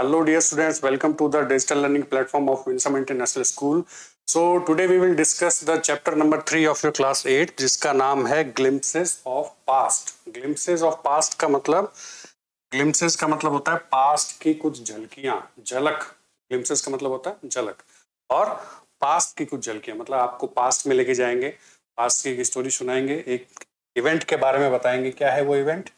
Hello dear students, welcome to the digital learning platform of Winsome International School. So today we will discuss the chapter number three of your class eight जिसका नाम है glimpses of past. Glimpses of past का मतलब glimpses का मतलब होता है past की कुछ झलकियां झलक glimpses का मतलब होता है झलक और past की कुछ झलकियां मतलब आपको past में लेके जाएंगे past की एक स्टोरी सुनाएंगे एक इवेंट के बारे में बताएंगे क्या है वो इवेंट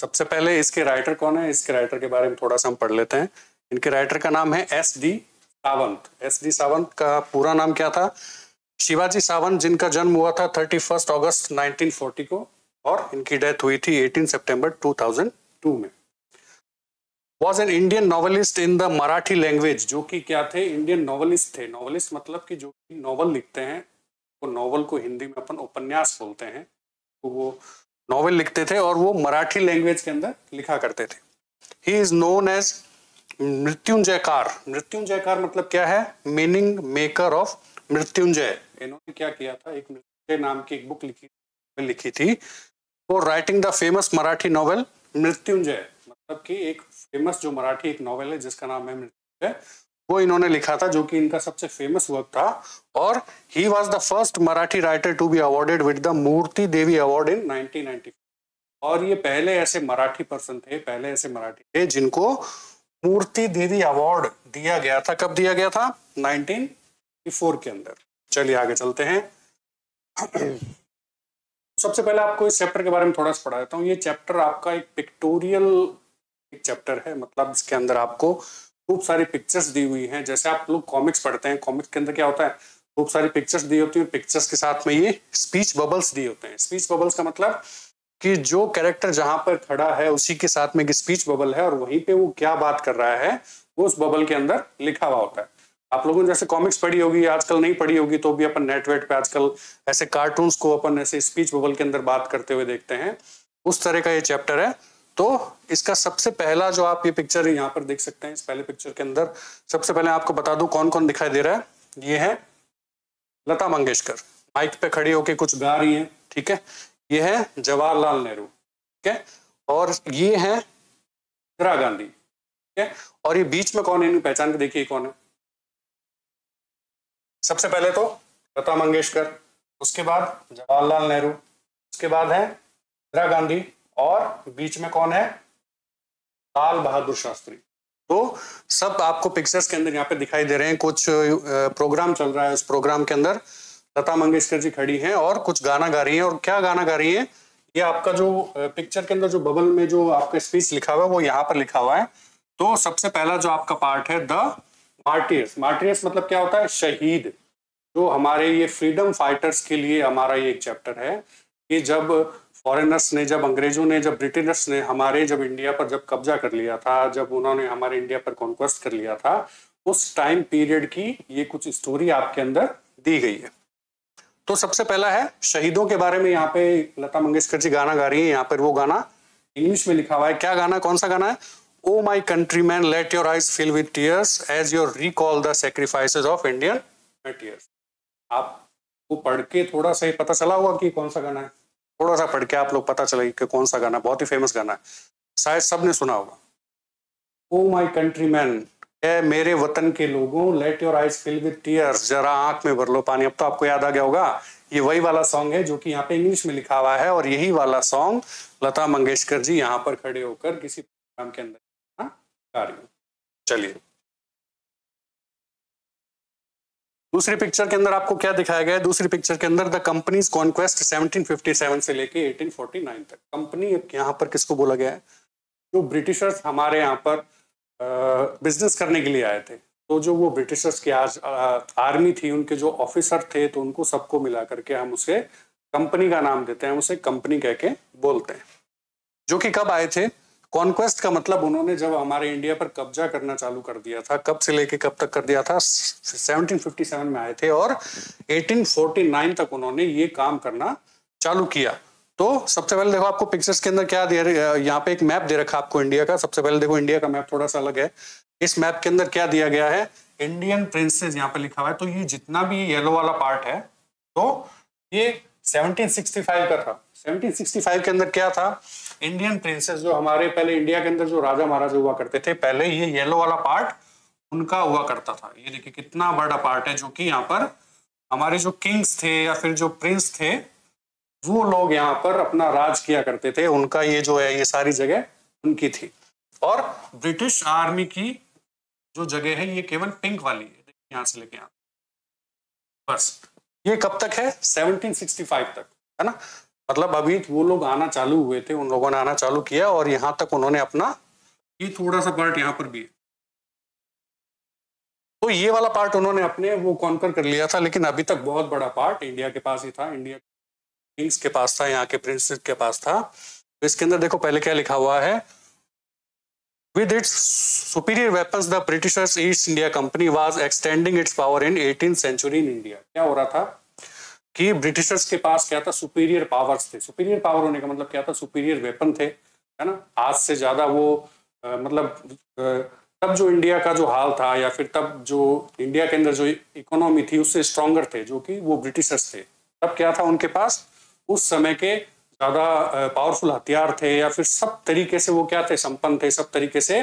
सबसे पहले इसके राइटर कौन है इसके राइटर के बारे में थोड़ा सा हम पढ़ लेते हैं इनके राइटर का नाम है S D Sawant S D Sawant का पूरा नाम क्या था शिवाजी सावंत जिनका जन्म हुआ था थर्टी फर्स्ट अगस्त 1940 को और इनकी डेथ हुई थी टू थाउजेंड टू में was an Indian novelist in the Marathi language जो कि क्या थे इंडियन नॉवलिस्ट थे नॉवलिस्ट मतलब कि जो नॉवल लिखते हैं वो नॉवल को हिंदी में अपन उपन्यास बोलते हैं तो वो नॉवेल लिखते थे और वो मराठी लैंग्वेज के अंदर लिखा करते थे he is known as Mrityunjaykar Mrityunjaykar मतलब क्या है मीनिंग मेकर ऑफ मृत्युंजय इन्होंने क्या किया था एक मृत्युंजय नाम की एक बुक लिखी लिखी थी वो writing the famous Marathi novel Mrityunjay मतलब कि एक फेमस जो मराठी एक नॉवेल है जिसका नाम है मृत्युंजय वो इन्होंने लिखा था जो कि इनका सबसे फेमस वर्क था और he was the first Marathi writer to be awarded with the Murti Devi award in 1994 और ये पहले ऐसे मराठी पर्सन थे पहले ऐसे मराठी थे जिनको मूर्ति देवी अवार्ड दिया गया था कब दिया गया था 1994 के अंदर चलिए आगे चलते हैं सबसे पहले आपको इस चैप्टर के बारे में थोड़ा सा पढ़ा देता हूँ ये चैप्टर आपका एक पिक्टोरियल एक चैप्टर है मतलब इसके अंदर आपको खूब सारी पिक्चर्स दी हुई हैं जैसे आप लोग कॉमिक्स पढ़ते हैं कॉमिक्स के अंदर क्या होता है खूब सारी पिक्चर्स दी होती हैं पिक्चर्स के साथ में ये स्पीच बबल्स दिए होते हैं स्पीच बबल्स का मतलब कि जो कैरेक्टर जहां पर खड़ा है उसी के साथ में एक स्पीच बबल है और वहीं पे वो क्या बात कर रहा है वो उस बबल के अंदर लिखा हुआ होता है आप लोगों ने जैसे कॉमिक्स पढ़ी होगी आजकल नहीं पढ़ी होगी तो भी अपन नेटवेट पे आजकल ऐसे कार्टून्स को अपन ऐसे स्पीच बबल के अंदर बात करते हुए देखते हैं उस तरह का ये चैप्टर है तो इसका सबसे पहला जो आप ये पिक्चर यहाँ पर देख सकते हैं इस पहले पिक्चर के अंदर सबसे पहले आपको बता दूं कौन कौन दिखाई दे रहा है ये है लता मंगेशकर माइक पे खड़ी होके कुछ गा रही है ठीक है ये है जवाहरलाल नेहरू ठीक है और ये है इंदिरा गांधी ठीक है और ये बीच में कौन है इन्हें पहचान के देखिए कौन है सबसे पहले तो लता मंगेशकर उसके बाद जवाहरलाल नेहरू उसके बाद है इंदिरा गांधी और बीच में कौन है लाल बहादुर शास्त्री तो सब आपको पिक्चर्स के अंदर यहाँ पे दिखाई दे रहे हैं कुछ प्रोग्राम चल रहा है उस प्रोग्राम के अंदर लता मंगेशकर जी खड़ी हैं और कुछ गाना गा रही हैं और क्या गाना गा रही हैं ये आपका जो पिक्चर के अंदर जो बबल में जो आपका स्पीच लिखा हुआ है वो यहाँ पर लिखा हुआ है तो सबसे पहला जो आपका पार्ट है द मार्टियस मार्टियस मतलब क्या होता है शहीद जो हमारे ये फ्रीडम फाइटर्स के लिए हमारा ये एक चैप्टर है कि जब फॉरेनर्स ने जब अंग्रेजों ने जब ब्रिटिनर्स ने हमारे जब इंडिया पर जब कब्जा कर लिया था जब उन्होंने हमारे इंडिया पर कॉन्क्वेस्ट कर लिया था उस टाइम पीरियड की ये कुछ स्टोरी आपके अंदर दी गई है तो सबसे पहला है शहीदों के बारे में यहाँ पे लता मंगेशकर जी गाना गा रही है यहाँ पर वो गाना इंग्लिश में लिखा हुआ है क्या गाना कौन सा गाना है O my country man let your eyes fill with tears as your recall the sacrifices of Indian tears आपको पढ़ के थोड़ा सा ही पता चला होगा कि कौन सा गाना है थोड़ा सा पढ़ के आप लोग पता चलेगा कि कौन सा गाना बहुत ही फेमस गाना है शायद सब ने सुना होगा ओ माई कंट्री मैन ए मेरे वतन के लोगों let your eyes fill with tears जरा आंख में भर लो पानी अब तो आपको याद आ गया होगा ये वही वाला सॉन्ग है जो कि यहाँ पे इंग्लिश में लिखा हुआ है और यही वाला सॉन्ग लता मंगेशकर जी यहाँ पर खड़े होकर किसी प्रोग्राम के अंदर हाँ, चलिए दूसरी पिक्चर के अंदर आपको क्या दिखाया गया है दूसरी पिक्चर के अंदर द कंपनीज कॉन्क्वेस्ट 1757 से लेके 1849 तक कंपनी यहाँ पर किसको बोला गया है जो ब्रिटिशर्स हमारे यहाँ पर बिजनेस करने के लिए आए थे तो जो वो ब्रिटिशर्स की आज आर्मी थी उनके जो ऑफिसर थे तो उनको सबको मिला करके हम उसे कंपनी का नाम देते हैं उसे कंपनी कह के बोलते हैं जो कि कब आए थे कॉन्क्वेस्ट का मतलब उन्होंने जब हमारे इंडिया पर कब्जा करना चालू कर दिया था कब से लेके कब तक कर दिया था 1757 में आए थे और 1849 तक उन्होंने ये काम करना चालू किया तो सबसे पहले देखो आपको पिक्चर्स के अंदर क्या दे यहाँ पे एक मैप दे रखा आपको इंडिया का सबसे पहले देखो इंडिया का मैप थोड़ा सा अलग है इस मैप के अंदर क्या दिया गया है इंडियन प्रिंसेस यहाँ पे लिखा हुआ है तो ये जितना भी येलो वाला पार्ट है तो ये 1765 का था 1765 के अंदर क्या था इंडियन प्रिंसेस जो हमारे पहले इंडिया के अंदर जो राजा महाराजा हुआ करते थे पहले ये येलो वाला पार्ट उनका हुआ करता था ये देखिए कितना बड़ा पार्ट है जो कि यहाँ पर हमारे जो किंग्स थे या फिर जो प्रिंस थे वो लोग यहाँ पर अपना राज किया करते थे उनका ये जो है ये सारी जगह उनकी थी और ब्रिटिश आर्मी की जो जगह है ये केवल पिंक वाली है यहाँ से लेके यहाँ बस ये कब तक है 1765 तक है ना मतलब अभी वो लोग आना चालू हुए थे उन लोगों ने आना चालू किया और यहाँ तक उन्होंने अपना ये थोड़ा सा पार्ट यहाँ पर भी है तो ये वाला पार्ट उन्होंने अपने वो कॉन्कर कर लिया था लेकिन अभी तक बहुत बड़ा पार्ट इंडिया के पास ही था इंडिया किंग्स के पास था यहाँ के प्रिंस के पास था तो इसके अंदर देखो पहले क्या लिखा हुआ है with its superior weapons, the Britishers East India Company was extending its power in eighteen century in India क्या हो रहा था कि ब्रिटिशर्स के पास क्या था सुपीरियर पावर्स थे सुपीरियर पावर होने का मतलब क्या था सुपीरियर वेपन थे है ना आज से ज़्यादा वो आ, मतलब आ, तब जो इंडिया का जो हाल था या फिर तब जो इंडिया के अंदर जो इकोनॉमी थी उससे स्ट्रॉन्गर थे जो कि वो ब्रिटिशर्स थे तब क्या था उनके पास उस समय के ज़्यादा पावरफुल हथियार थे या फिर सब तरीके से वो क्या थे संपन्न थे सब तरीके से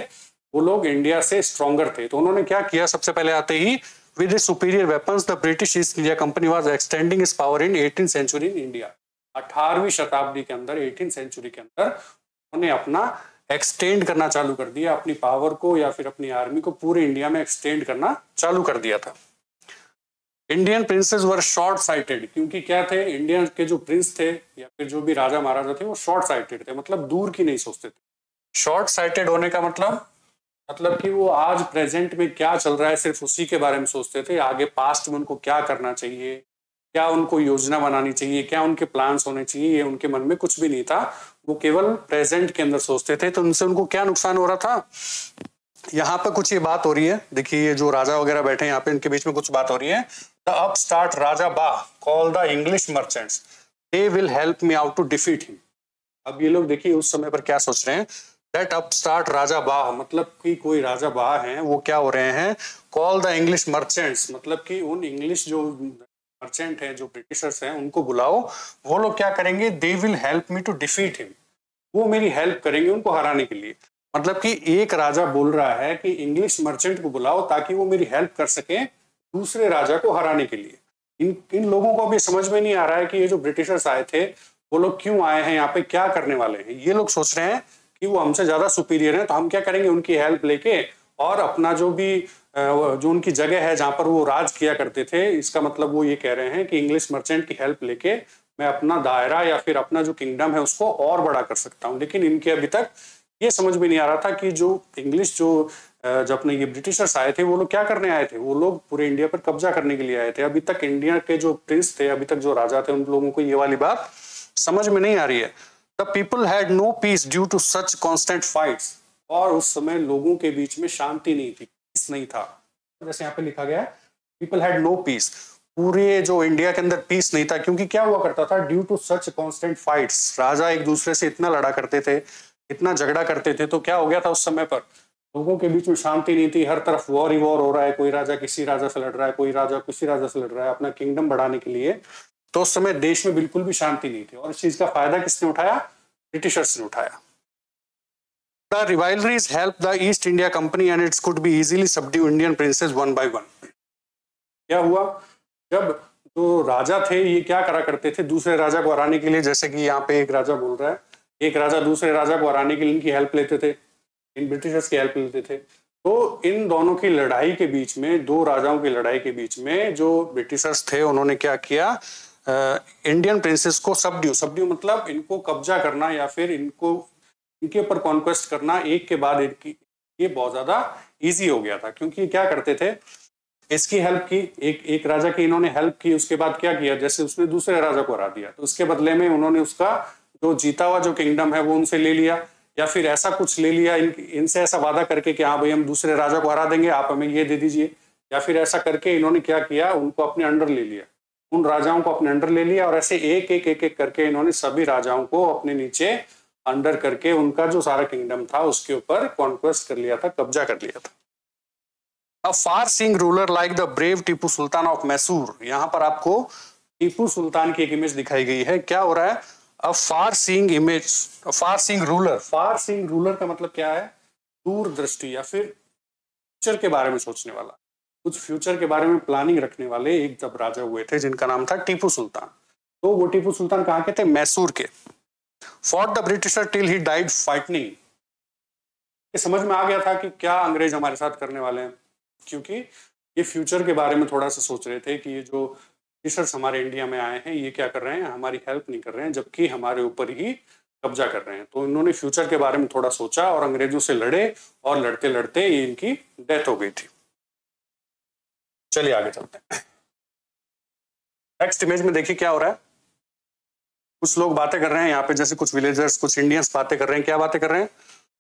वो लोग इंडिया से स्ट्रॉन्गर थे तो उन्होंने क्या किया सबसे पहले आते ही With its superior weapons, the British East India Company was extending its power in 18th century in India. 18वीं शताब्दी के अंदर 18th सेंचुरी के अंदर उन्होंने अपना एक्सटेंड करना चालू कर दिया अपनी पावर को या फिर अपनी आर्मी को पूरे इंडिया में एक्सटेंड करना चालू कर दिया था Indian princes were short sighted क्योंकि क्या थे इंडियन के जो प्रिंस थे या फिर जो भी राजा महाराजा थे वो शॉर्ट साइटेड थे मतलब दूर की नहीं सोचते थे शॉर्ट साइटेड होने का मतलब मतलब कि वो आज प्रेजेंट में क्या चल रहा है सिर्फ उसी के बारे में सोचते थे आगे पास्ट में उनको क्या करना चाहिए क्या उनको योजना बनानी चाहिए क्या उनके प्लान्स होने चाहिए ये उनके मन में कुछ भी नहीं था वो केवल प्रेजेंट के अंदर सोचते थे तो उनसे उनको क्या नुकसान हो रहा था यहाँ पर कुछ ये बात हो रही है देखिए ये जो राजा वगैरह बैठे हैं यहाँ पे इनके बीच में कुछ बात हो रही है द अप स्टार्ट राजा बा call the English merchants they will help me out to defeat him अब ये लोग देखिए उस समय पर क्या सोच रहे हैं लेट अप स्टार्ट राजा बाह मतलब कि कोई राजा बाह हैं वो क्या हो रहे हैं कॉल द इंग्लिश मर्चेंट्स मतलब कि उन इंग्लिश जो मर्चेंट हैं जो ब्रिटिशर्स हैं उनको बुलाओ वो लोग क्या करेंगे they will help me to defeat him वो मेरी हेल्प करेंगे उनको हराने के लिए मतलब कि एक राजा बोल रहा है कि इंग्लिश मर्चेंट को बुलाओ ताकि वो मेरी हेल्प कर सकें दूसरे राजा को हराने के लिए इन इन लोगों को अभी समझ में नहीं आ रहा है कि ये जो ब्रिटिशर्स आए थे वो लोग क्यों आए हैं यहाँ पे क्या करने वाले हैं ये लोग सोच रहे हैं कि वो हमसे ज़्यादा सुपीरियर हैं तो हम क्या करेंगे उनकी हेल्प लेके और अपना जो भी जो उनकी जगह है जहां पर वो राज किया करते थे इसका मतलब वो ये कह रहे हैं कि इंग्लिश मर्चेंट की हेल्प लेके मैं अपना दायरा या फिर अपना जो किंगडम है उसको और बड़ा कर सकता हूँ लेकिन इनके अभी तक ये समझ में नहीं आ रहा था कि जो इंग्लिश जो जब अपने ये ब्रिटिशर्स आए थे वो लोग क्या करने आए थे वो लोग पूरे इंडिया पर कब्जा करने के लिए आए थे अभी तक इंडिया के जो प्रिंस थे अभी तक जो राजा थे उन लोगों को ये वाली बात समझ में नहीं आ रही है the people had no peace due to such constant fight और उस समय लोगों के बीच में शांति नहीं थी पीस नहीं था जैसे यहाँ पे लिखा गया है पीपल हैड नो पीस पूरे जो इंडिया के अंदर पीस नहीं था क्योंकि क्या हुआ करता था due to such constant fight राजा एक दूसरे से इतना लड़ा करते थे इतना झगड़ा करते थे तो क्या हो गया था उस समय पर लोगों के बीच में शांति नहीं थी हर तरफ वॉर ही वॉर हो रहा है कोई राजा किसी राजा से लड़ रहा है कोई राजा किसी राजा से लड़ रहा है अपना किंगडम बढ़ाने के लिए तो उस समय देश में बिल्कुल भी शांति नहीं थी और इस चीज का फायदा किसने उठाया ब्रिटिशर्स ने उठाया the rivalries help the East India Company and its could be easily subdue Indian princes one by one क्या हुआ जब जो राजा थे ये क्या करा करते थे दूसरे राजा को हराने के लिए जैसे कि यहाँ पे एक राजा बोल रहा है एक राजा दूसरे राजा को हराने के लिए इनकी हेल्प लेते थे इन ब्रिटिशर्स की हेल्प लेते थे तो इन दोनों की लड़ाई के बीच में दो राजाओं की लड़ाई के बीच में जो ब्रिटिशर्स थे उन्होंने क्या किया इंडियन प्रिंसेस को सबड्यू सबड्यू मतलब इनको कब्जा करना या फिर इनको इनके ऊपर कॉन्क्वेस्ट करना एक के बाद इनकी ये बहुत ज़्यादा ईजी हो गया था क्योंकि क्या करते थे इसकी हेल्प की एक एक राजा की इन्होंने हेल्प की उसके बाद क्या किया जैसे उसने दूसरे राजा को हरा दिया तो उसके बदले में उन्होंने उसका जो जीता हुआ जो किंगडम है वो उनसे ले लिया या फिर ऐसा कुछ ले लिया इन इनसे ऐसा वादा करके कि हाँ भाई हम दूसरे राजा को हरा देंगे आप हमें ये दे दीजिए या फिर ऐसा करके इन्होंने क्या किया उनको अपने अंडर ले लिया उन राजाओं को अपने अंडर ले लिया और ऐसे एक एक एक एक करके इन्होंने सभी राजाओं को अपने नीचे अंडर करके उनका जो सारा किंगडम था उसके ऊपर कॉन्क्वेस्ट कर लिया था कब्जा कर लिया था अब far sighted ruler like the brave Tipu Sultan of Mysore यहाँ पर आपको टीपू सुल्तान की एक इमेज दिखाई गई है क्या हो रहा है a far sighted image far sighted ruler far sighted ruler का मतलब क्या है दूरदृष्टि या फिर फ्यूचर के बारे में सोचने वाला कुछ फ्यूचर के बारे में प्लानिंग रखने वाले एक जब राजा हुए थे जिनका नाम था टीपू सुल्तान तो वो टीपू सुल्तान कहाँ के थे मैसूर के fought the Britisher till he died fighting समझ में आ गया था कि क्या अंग्रेज हमारे साथ करने वाले हैं क्योंकि ये फ्यूचर के बारे में थोड़ा सा सोच रहे थे कि ये जो ब्रिटिशर्स हमारे इंडिया में आए हैं ये क्या कर रहे हैं हमारी हेल्प नहीं कर रहे हैं जबकि हमारे ऊपर ही कब्जा कर रहे हैं तो इन्होंने फ्यूचर के बारे में थोड़ा सोचा और अंग्रेजों से लड़े और लड़ते लड़ते ये इनकी डेथ हो गई थी चलिए आगे चलते हैं नेक्स्ट इमेज में देखिए क्या हो रहा है कुछ लोग बातें कर रहे हैं यहाँ पे जैसे कुछ विलेजर्स कुछ इंडियंस बातें कर रहे हैं क्या बातें कर रहे हैं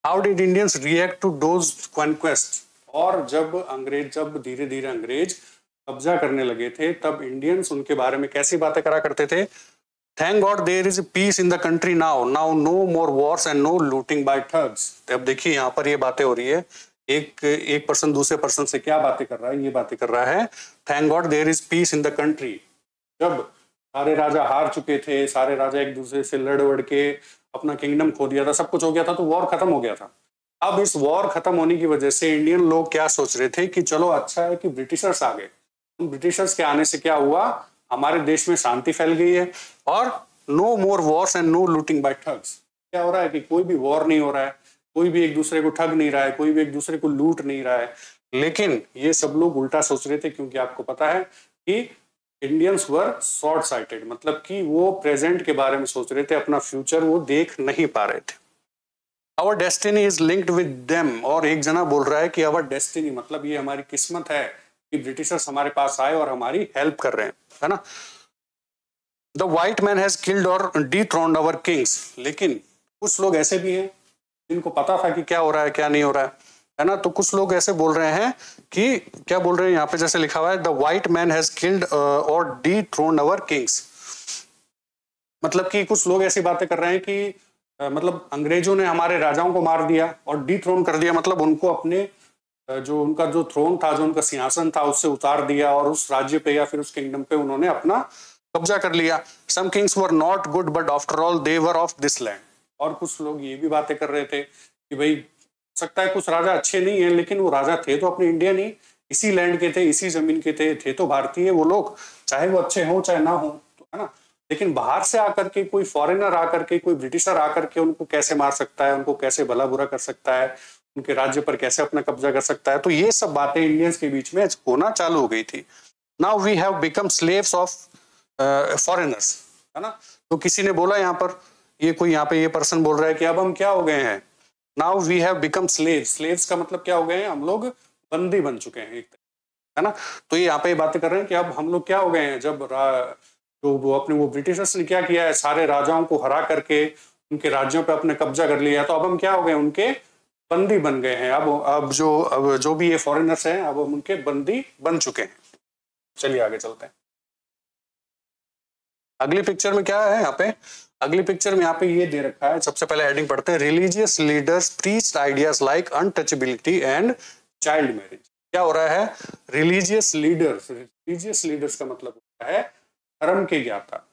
how did Indians react to those conquest और जब अंग्रेज जब धीरे धीरे अंग्रेज कब्जा करने लगे थे तब इंडियंस उनके बारे में कैसी बातें करा करते थे thank God there is peace in the country now now no more wars and no looting by thugs अब देखिए यहाँ पर ये बातें हो रही है एक एक पर्सन दूसरे पर्सन से क्या बातें कर रहा है ये बातें कर रहा है thank God there is peace in the country जब सारे राजा हार चुके थे सारे राजा एक दूसरे से लड़ वड़ के अपना किंगडम खो दिया था सब कुछ हो गया था तो वॉर खत्म हो गया था अब इस वॉर खत्म होने की वजह से इंडियन लोग क्या सोच रहे थे कि चलो अच्छा है कि ब्रिटिशर्स आ गए ब्रिटिशर्स के आने से क्या हुआ हमारे देश में शांति फैल गई है और no more wars and no looting by thugs क्या हो रहा है कि कोई भी वॉर नहीं हो रहा है कोई भी एक दूसरे को ठग नहीं रहा है कोई भी एक दूसरे को लूट नहीं रहा है लेकिन ये सब लोग उल्टा सोच रहे थे क्योंकि आपको पता है कि इंडियंस वर शॉर्ट साइटेड मतलब कि वो प्रेजेंट के बारे में सोच रहे थे अपना फ्यूचर वो देख नहीं पा रहे थे our destiny is linked with them और एक जना बोल रहा है कि आवर डेस्टिनी मतलब ये हमारी किस्मत है कि ब्रिटिशर्स हमारे पास आए और हमारी हेल्प कर रहे हैं है ना the white man has killed or dethroned our kings लेकिन कुछ लोग ऐसे भी हैं जिनको पता था कि क्या हो रहा है क्या नहीं हो रहा है है ना तो कुछ लोग ऐसे बोल रहे हैं कि क्या बोल रहे हैं यहाँ पे जैसे लिखा हुआ है the white man has killed or dethroned our kings मतलब कि कुछ लोग ऐसी बातें कर रहे हैं कि uh, मतलब अंग्रेजों ने हमारे राजाओं को मार दिया और डी थ्रोन कर दिया मतलब उनको अपने uh, जो उनका जो थ्रोन था जो उनका सिंहासन था उससे उतार दिया और उस राज्य पे या फिर उस किंगडम पे उन्होंने अपना कब्जा कर लिया some kings were not good but after all they were of this land और कुछ लोग ये भी बातें कर रहे थे कि भाई सकता है कुछ राजा अच्छे नहीं है लेकिन वो राजा थे तो अपने इंडिया नहीं इसी लैंड के थे इसी जमीन के थे थे तो भारतीय वो लोग चाहे वो अच्छे हों चाहे ना हो तो है ना लेकिन बाहर से आकर के कोई फॉरेनर आकर के कोई ब्रिटिशर आकर के उनको कैसे मार सकता है उनको कैसे भला बुरा कर सकता है उनके राज्य पर कैसे अपना कब्जा कर सकता है तो ये सब बातें इंडियंस के बीच में होना चालू हो गई थी now we have become slaves of foreigners है ना तो किसी ने बोला यहाँ पर ये कोई यहाँ पे ये पर्सन बोल रहा है कि अब हम क्या हो गए हैं now we have become slave slave का मतलब क्या हो गए हैं हम लोग बंदी बन चुके हैं एक है ना तो ये यहाँ पे बातें कर रहे हैं कि अब हम लोग क्या हो गए हैं जब जो वो अपने वो ब्रिटिशर्स ने क्या किया है सारे राजाओं को हरा करके उनके राज्यों पे अपने कब्जा कर लिया तो अब हम क्या हो गए उनके बंदी बन गए हैं अब अब जो अब जो भी ये फॉरेनर्स हैं अब हम उनके बंदी बन चुके हैं चलिए आगे चलते हैं अगली पिक्चर में क्या है यहाँ पे अगली पिक्चर में यहाँ पे ये दे रखा है सबसे पहले हेडिंग पढ़ते हैं religious leaders preach ideas like untouchability and child marriage क्या हो रहा है रिलीजियस लीडर्स रिलीजियस लीडर्स का मतलब होता है धर्म के ज्ञाता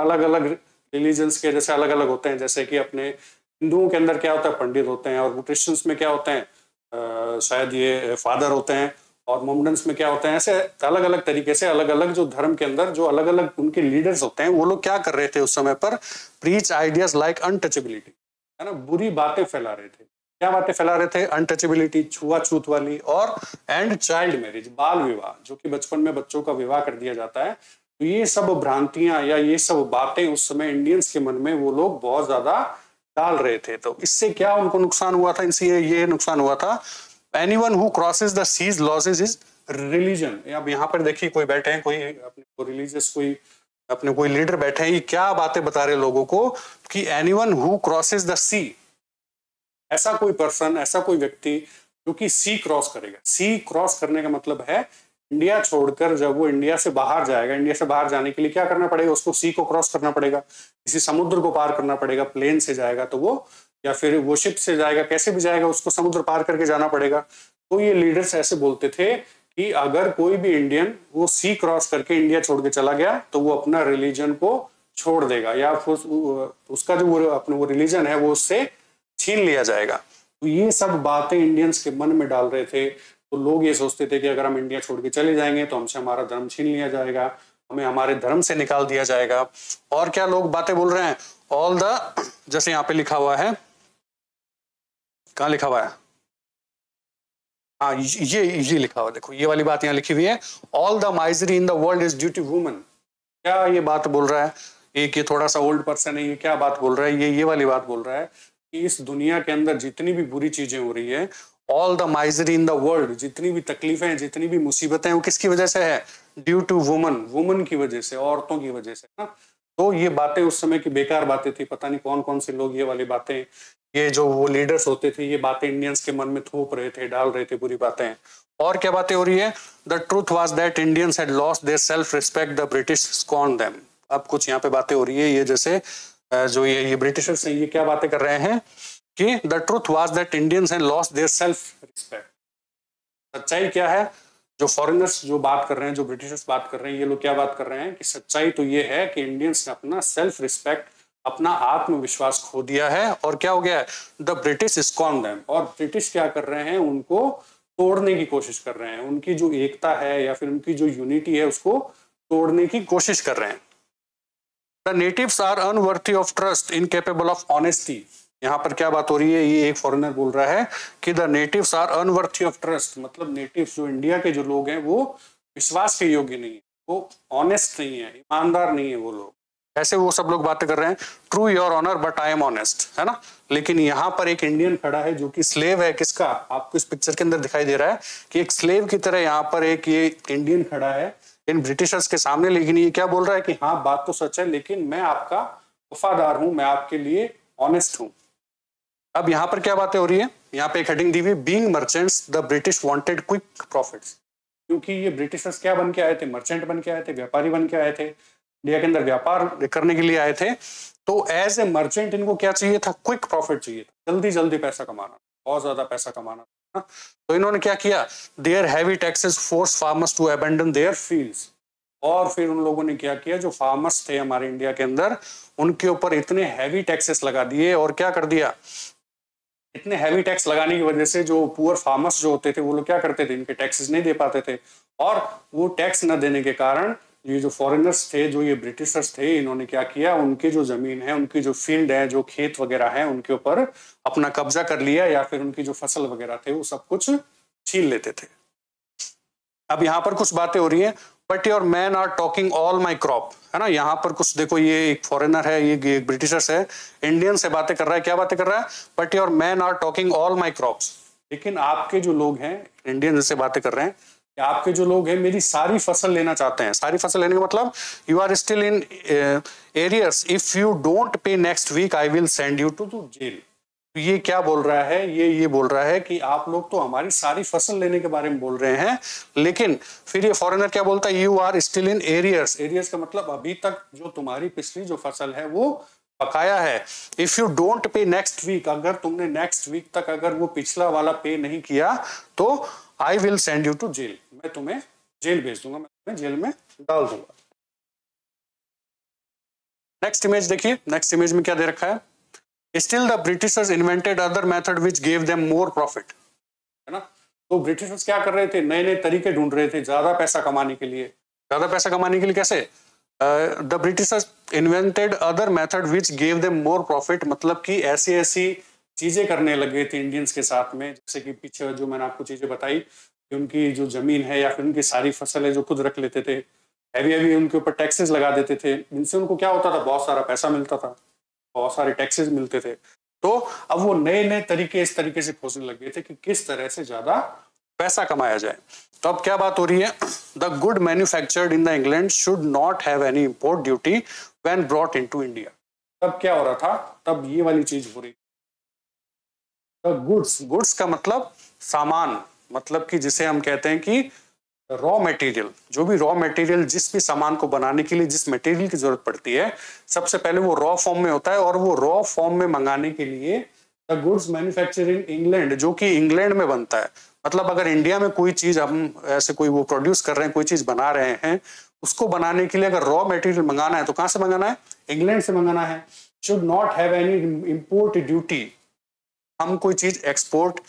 अलग अलग रिलीजन्स के जैसे अलग अलग होते हैं जैसे कि अपने हिंदुओं के अंदर क्या होता है पंडित होते हैं और क्रिश्चियंस में क्या होते हैं शायद ये फादर होते हैं और मोमडन्स में क्या होता है ऐसे अलग अलग तरीके से अलग अलग जो धर्म के अंदर जो अलग अलग उनके लीडर्स होते हैं वो लोग क्या कर रहे थे उस समय पर प्रीच आइडियाज लाइक अनटचेबिलिटी है ना बुरी बातें फैला रहे थे क्या बातें फैला रहे थे अनटचेबिलिटी छुआछूत वाली और एंड चाइल्ड मैरिज बाल विवाह जो कि बचपन में बच्चों का विवाह कर दिया जाता है तो ये सब भ्रांतियां या ये सब बातें उस समय इंडियंस के मन में वो लोग बहुत ज्यादा डाल रहे थे तो इससे क्या उनको नुकसान हुआ था इनसे ये नुकसान हुआ था anyone who crosses the seas loses his religion अब यहाँ पर देखिए कोई बैठे हैं कोई अपने को रिलीजियस कोई अपने कोई लीडर बैठे हैं ये क्या बातें बता रहे लोगों को कि anyone who crosses the sea ऐसा कोई पर्सन ऐसा कोई व्यक्ति जो कि सी क्रॉस करेगा सी क्रॉस करने का मतलब है इंडिया छोड़कर जब वो इंडिया से बाहर जाएगा इंडिया से बाहर जाने के लिए क्या करना पड़ेगा उसको सी को क्रॉस करना पड़ेगा किसी समुद्र को पार करना पड़ेगा प्लेन से जाएगा तो वो या फिर वो शिप से जाएगा कैसे भी जाएगा उसको समुद्र पार करके जाना पड़ेगा तो ये लीडर्स ऐसे बोलते थे कि अगर कोई भी इंडियन वो सी क्रॉस करके इंडिया छोड़ के चला गया तो वो अपना रिलीजन को छोड़ देगा या फिर उसका जो अपना वो रिलीजन है वो उससे छीन लिया जाएगा तो ये सब बातें इंडियंस के मन में डाल रहे थे तो लोग ये सोचते थे कि अगर हम इंडिया छोड़ के चले जाएंगे तो हमसे हमारा धर्म छीन लिया जाएगा हमें हमारे धर्म से निकाल दिया जाएगा और क्या लोग बातें बोल रहे हैं ऑल द जैसे यहाँ पे लिखा हुआ है कहा लिखा हुआ है हाँ ये ये लिखा हुआ देखो ये वाली बात यहाँ लिखी हुई है all the misery in the world is due to woman क्या ये बात बोल रहा है एक ये थोड़ा सा ओल्ड पर्सन है ये क्या बात बोल रहा है ये ये वाली बात बोल रहा है कि इस दुनिया के अंदर जितनी भी बुरी चीजें हो रही है all the misery in the world जितनी भी तकलीफें हैं जितनी भी मुसीबतें हैं वो किसकी वजह से है ड्यू टू वुमन वुमन की वजह से औरतों की वजह से ना तो ये बातें उस समय की बेकार बातें थी पता नहीं कौन कौन से लोग ये वाली बातें ये जो वो लीडर्स होते थे ये बातें इंडियंस के मन में थोप रहे थे डाल रहे थे बुरी बातें और क्या बातें हो रही है the truth was that Indians had lost their self respect the British scorn them अब कुछ यहाँ पे बातें हो रही है ये जैसे जो ये ये ब्रिटिशर्स हैं ये क्या बातें कर रहे हैं कि the truth was that Indians had lost their self respect सच्चाई क्या है जो फॉरेनर्स जो बात कर रहे हैं जो ब्रिटिशर्स बात कर रहे हैं ये लोग क्या बात कर रहे हैं कि सच्चाई तो ये है कि इंडियंस ने अपना सेल्फ रिस्पेक्ट अपना आत्मविश्वास खो दिया है और क्या हो गया है द ब्रिटिश स्कॉन दैम और ब्रिटिश क्या कर रहे हैं उनको तोड़ने की कोशिश कर रहे हैं उनकी जो एकता है या फिर उनकी जो यूनिटी है उसको तोड़ने की कोशिश कर रहे हैं the natives are unworthy of trust incapable of honesty यहाँ पर क्या बात हो रही है ये एक फॉरेनर बोल रहा है कि the natives are unworthy of trust मतलब नेटिव जो इंडिया के जो लोग हैं वो विश्वास के योग्य नहीं है वो ऑनेस्ट नहीं है ईमानदार नहीं है वो लोग ऐसे वो सब लोग बातें कर रहे हैं true your honour but I am honest है ना लेकिन यहाँ पर एक इंडियन खड़ा है जो कि स्लेव है किसका आपको इस पिक्चर के अंदर दिखाई दे रहा है कि एक स्लेव की तरह यहाँ पर एक ये इंडियन खड़ा है इन ब्रिटिशर्स के सामने लेकिन ये क्या बोल रहा है कि हाँ बात तो सच है लेकिन मैं आपका वफादार हूँ मैं आपके लिए ऑनेस्ट हूँ अब यहां पर क्या बातें हो रही है यहाँ पे एक हेडिंग दी हुई being merchants the British wanted quick profits क्योंकि ये ब्रिटिशर्स क्या बन के आए थे मर्चेंट बन के आए थे व्यापारी बन के आए थे इंडिया के अंदर व्यापार करने के लिए आए थे तो एज ए मर्चेंट इनको क्या चाहिए था क्विक प्रॉफिट चाहिए था जल्दी जल्दी पैसा कमाना बहुत ज्यादा पैसा कमाना ना? तो इन्होंने क्या किया their heavy taxes force farmers to abandon their field और फिर उन लोगों ने क्या किया जो फार्मर्स थे हमारे इंडिया के अंदर उनके ऊपर इतने हैवी टैक्सेस लगा दिए और क्या कर दिया इतने हैवी टैक्स लगाने की वजह से जो पुअर फार्मर्स जो होते थे वो लोग क्या करते थे इनके टैक्सेस नहीं दे पाते थे और वो टैक्स न देने के कारण ये जो फॉरेनर्स थे जो ये ब्रिटिशर्स थे इन्होंने क्या किया उनकी जो जमीन है उनकी जो फील्ड है जो खेत वगैरह है उनके ऊपर अपना कब्जा कर लिया या फिर उनकी जो फसल वगैरह थे वो सब कुछ छीन लेते थे अब यहाँ पर कुछ बातें हो रही हैं but your man are talking all my crop है ना यहाँ पर कुछ देखो ये एक फॉरेनर है ये, एक ब्रिटिशर्स है इंडियन से बातें कर रहा है क्या बातें कर रहा है but your man are talking all my crops लेकिन आपके जो लोग हैं इंडियन से बातें कर रहे हैं कि आपके जो लोग हैं मेरी सारी फसल लेना चाहते हैं सारी फसल लेने का मतलब you are still in arrears if you don't pay next week I will send you to jail तो ये क्या बोल रहा है ये ये बोल रहा है कि आप लोग तो हमारी सारी फसल लेने के बारे में बोल रहे हैं लेकिन फिर ये फॉरेनर क्या बोलता है you are still in arrears arrears का मतलब अभी तक जो तुम्हारी पिछली जो फसल है वो पकाया है if you don't pay next week अगर तुमने नेक्स्ट वीक तक अगर वो पिछला वाला पे नहीं किया तो I will send you to jail मैं तुम्हें जेल भेज दूंगा मैं तुम्हें जेल में डाल दूंगा नेक्स्ट इमेज देखिए नेक्स्ट इमेज में क्या दे रखा है still the Britishers invented other method which gave them more profit है ना तो ब्रिटिशर्स क्या कर रहे थे नए नए तरीके ढूंढ रहे थे ज्यादा पैसा कमाने के लिए ज्यादा पैसा कमाने के लिए कैसे the Britishers invented other method which gave them more profit मतलब कि ऐसी ऐसी चीजें करने लगे थे इंडियंस के साथ में जैसे कि पीछे जो मैंने आपको चीजें बताई कि उनकी जो जमीन है या फिर उनकी सारी फसल है जो खुद रख लेते थे हैवी हैवी उनके ऊपर टैक्सेस लगा देते थे जिनसे उनको क्या होता था बहुत सारा पैसा मिलता था बहुत सारे टैक्सेस मिलते थे तो अब वो नए नए तरीके इस तरीके से खोजने लग गए थे कि किस तरह से ज़्यादा पैसा कमाया जाए तो अब क्या बात हो रही है the good manufactured in the England should not have any import duty when brought into India तब क्या हो रहा था तब ये वाली चीज हो रही गुड्स गुड्स का मतलब सामान मतलब कि जिसे हम कहते हैं कि रॉ मटेरियल जो भी रॉ मटेरियल जिस भी सामान को बनाने के लिए जिस मटेरियल की जरूरत पड़ती है सबसे पहले वो रॉ फॉर्म में होता है और वो रॉ फॉर्म में मंगाने के लिए the goods manufacture in England जो कि इंग्लैंड में बनता है मतलब अगर इंडिया में कोई चीज़ हम ऐसे कोई वो प्रोड्यूस कर रहे हैं कोई चीज़ बना रहे हैं उसको बनाने के लिए अगर रॉ मटेरियल मंगाना है तो कहाँ से मंगाना है इंग्लैंड से मंगाना है should not have any import duty हम कोई चीज़ एक्सपोर्ट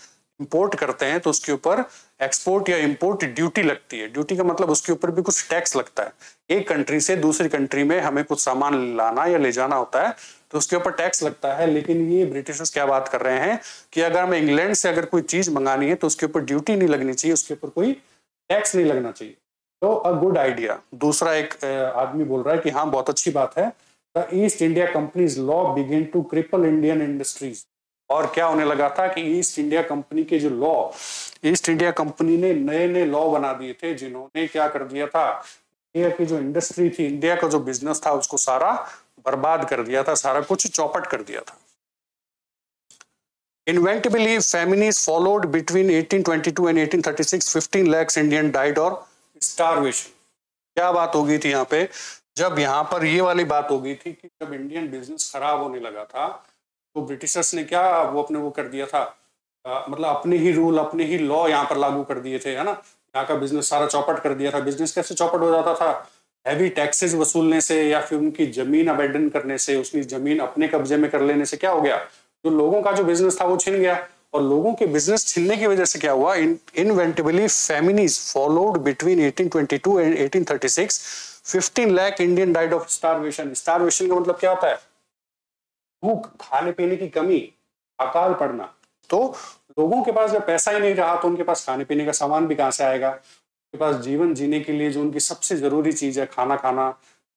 इंपोर्ट करते हैं तो उसके ऊपर एक्सपोर्ट या इंपोर्ट ड्यूटी लगती है ड्यूटी का मतलब उसके ऊपर भी कुछ टैक्स लगता है एक कंट्री से दूसरी कंट्री में हमें कुछ सामान लाना या ले जाना होता है तो उसके ऊपर टैक्स लगता है लेकिन ये ब्रिटिशर्स क्या बात कर रहे हैं कि अगर हमें इंग्लैंड से अगर कोई चीज मंगानी है तो उसके ऊपर ड्यूटी नहीं लगनी चाहिए उसके ऊपर कोई टैक्स नहीं लगना चाहिए तो अ गुड आइडिया दूसरा एक आदमी बोल रहा है कि हाँ बहुत अच्छी बात है the East India company's law begin to cripple Indian industries और क्या होने लगा था कि ईस्ट इंडिया कंपनी के जो लॉ ईस्ट इंडिया कंपनी ने नए नए लॉ बना दिए थे जिन्होंने क्या कर दिया था इंडिया की जो इंडस्ट्री थी इंडिया का जो बिजनेस था उसको सारा बर्बाद कर दिया था सारा कुछ चौपट कर दिया था Inventably, families followed between 1822 twenty 1836. 15 lakhs Indian died और starvation. क्या बात हो गई थी यहाँ पे जब यहाँ पर ये वाली बात हो गई थी कि जब इंडियन बिजनेस खराब होने लगा था तो ब्रिटिशर्स ने क्या वो अपने वो कर दिया था आ, मतलब अपने ही रूल अपने ही लॉ यहाँ पर लागू कर दिए थे है ना यहाँ का बिजनेस सारा चौपट कर दिया था बिजनेस कैसे चौपट हो जाता था हैवी टैक्सेस वसूलने से या फिर उनकी जमीन अबेंडन करने से उसकी जमीन अपने कब्जे में कर लेने से क्या हो गया जो लोगों का जो बिजनेस था वो छिन गया और लोगों के बिजनेस छिनने की वजह से क्या हुआ inevitably families followed between 1822 and 1836 15 lakh Indian died of starvation starvation का मतलब क्या होता है भूख खाने पीने की कमी अकाल पड़ना तो लोगों के पास जब पैसा ही नहीं रहा तो उनके पास खाने पीने का सामान भी कहां से आएगा उनके पास जीवन जीने के लिए जो उनकी सबसे जरूरी चीज है खाना खाना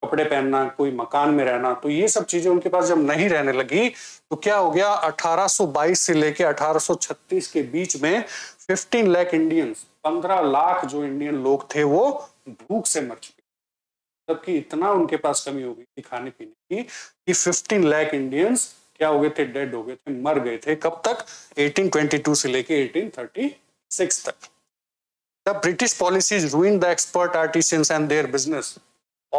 कपड़े पहनना कोई मकान में रहना तो ये सब चीजें उनके पास जब नहीं रहने लगी तो क्या हो गया 1822 से लेके 1836 के बीच में 15 लाख इंडियंस 15 लाख जो इंडियन लोग थे वो भूख से मर चुके जबकि इतना उनके पास कमी हो गई थी खाने पीने की कि 15 लाख इंडियंस क्या हो गए थे डेड हो गए थे मर गए थे कब तक 1822 से लेके 1836 तक the British policies ruin the expert artisans and their business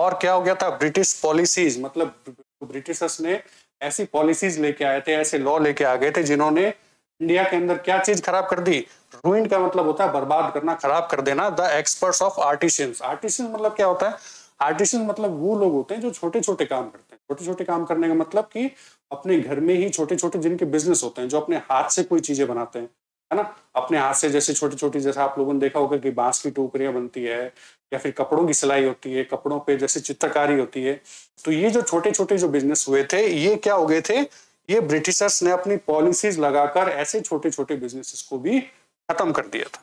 और क्या हो गया था ब्रिटिश पॉलिसीज मतलब ब्रिटिशर्स ने ऐसी पॉलिसीज लेके आए थे ऐसे लॉ लेके आ गए थे जिन्होंने इंडिया के अंदर क्या चीज खराब कर दी रूइन का मतलब होता है बर्बाद करना खराब कर देना the experts of artisans artisans मतलब क्या होता है आर्टिस्टन मतलब वो लोग होते हैं जो छोटे छोटे काम करते हैं छोटे छोटे काम करने का मतलब कि अपने घर में ही छोटे छोटे जिनके बिजनेस होते हैं जो अपने हाथ से कोई चीजें बनाते हैं है ना अपने हाथ से जैसे छोटी छोटी जैसे आप लोगों ने देखा होगा कि बांस की टोकरियां बनती है या फिर कपड़ों की सिलाई होती है कपड़ों पे जैसे चित्रकारी होती है तो ये जो छोटे छोटे जो बिजनेस हुए थे ये क्या हो गए थे ये ब्रिटिशर्स ने अपनी पॉलिसीज लगाकर ऐसे छोटे छोटे बिजनेसेस को भी खत्म कर दिया था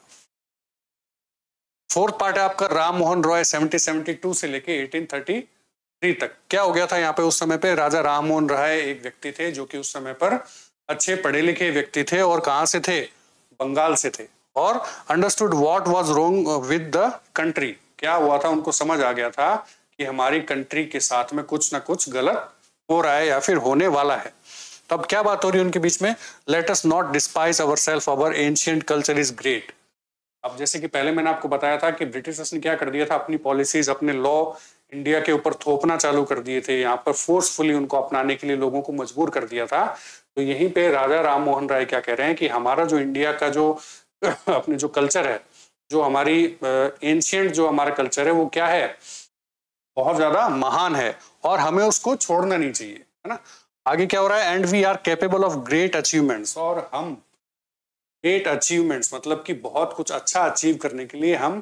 फोर्थ पार्ट है आपका राम मोहन रॉय 1772 से लेके 1833 तक क्या हो गया था यहाँ पे उस समय पे राजा राम मोहन राय एक व्यक्ति थे जो कि उस समय पर अच्छे पढ़े लिखे व्यक्ति थे और कहाँ से थे बंगाल से थे और understood what was wrong with the country क्या हुआ था उनको समझ आ गया था कि हमारी कंट्री के साथ में कुछ ना कुछ गलत हो रहा है या फिर होने वाला है तब अब क्या बात हो रही है उनके बीच में let's not despise our self our ancient culture is great अब जैसे कि पहले मैंने आपको बताया था कि ब्रिटिशर्स ने क्या कर दिया था अपनी पॉलिसीज अपने लॉ इंडिया के ऊपर थोपना चालू कर दिए थे यहाँ पर फोर्सफुली उनको अपनाने के लिए लोगों को मजबूर कर दिया था तो यहीं पे राजा राम मोहन राय क्या कह रहे हैं कि हमारा जो इंडिया का जो अपने जो कल्चर है जो हमारी एंशियंट जो हमारा कल्चर है वो क्या है बहुत ज़्यादा महान है और हमें उसको छोड़ना नहीं चाहिए है ना आगे क्या हो रहा है and we are capable of great achievements और हम ग्रेट अचीवमेंट्स मतलब कि बहुत कुछ अच्छा अचीव करने के लिए हम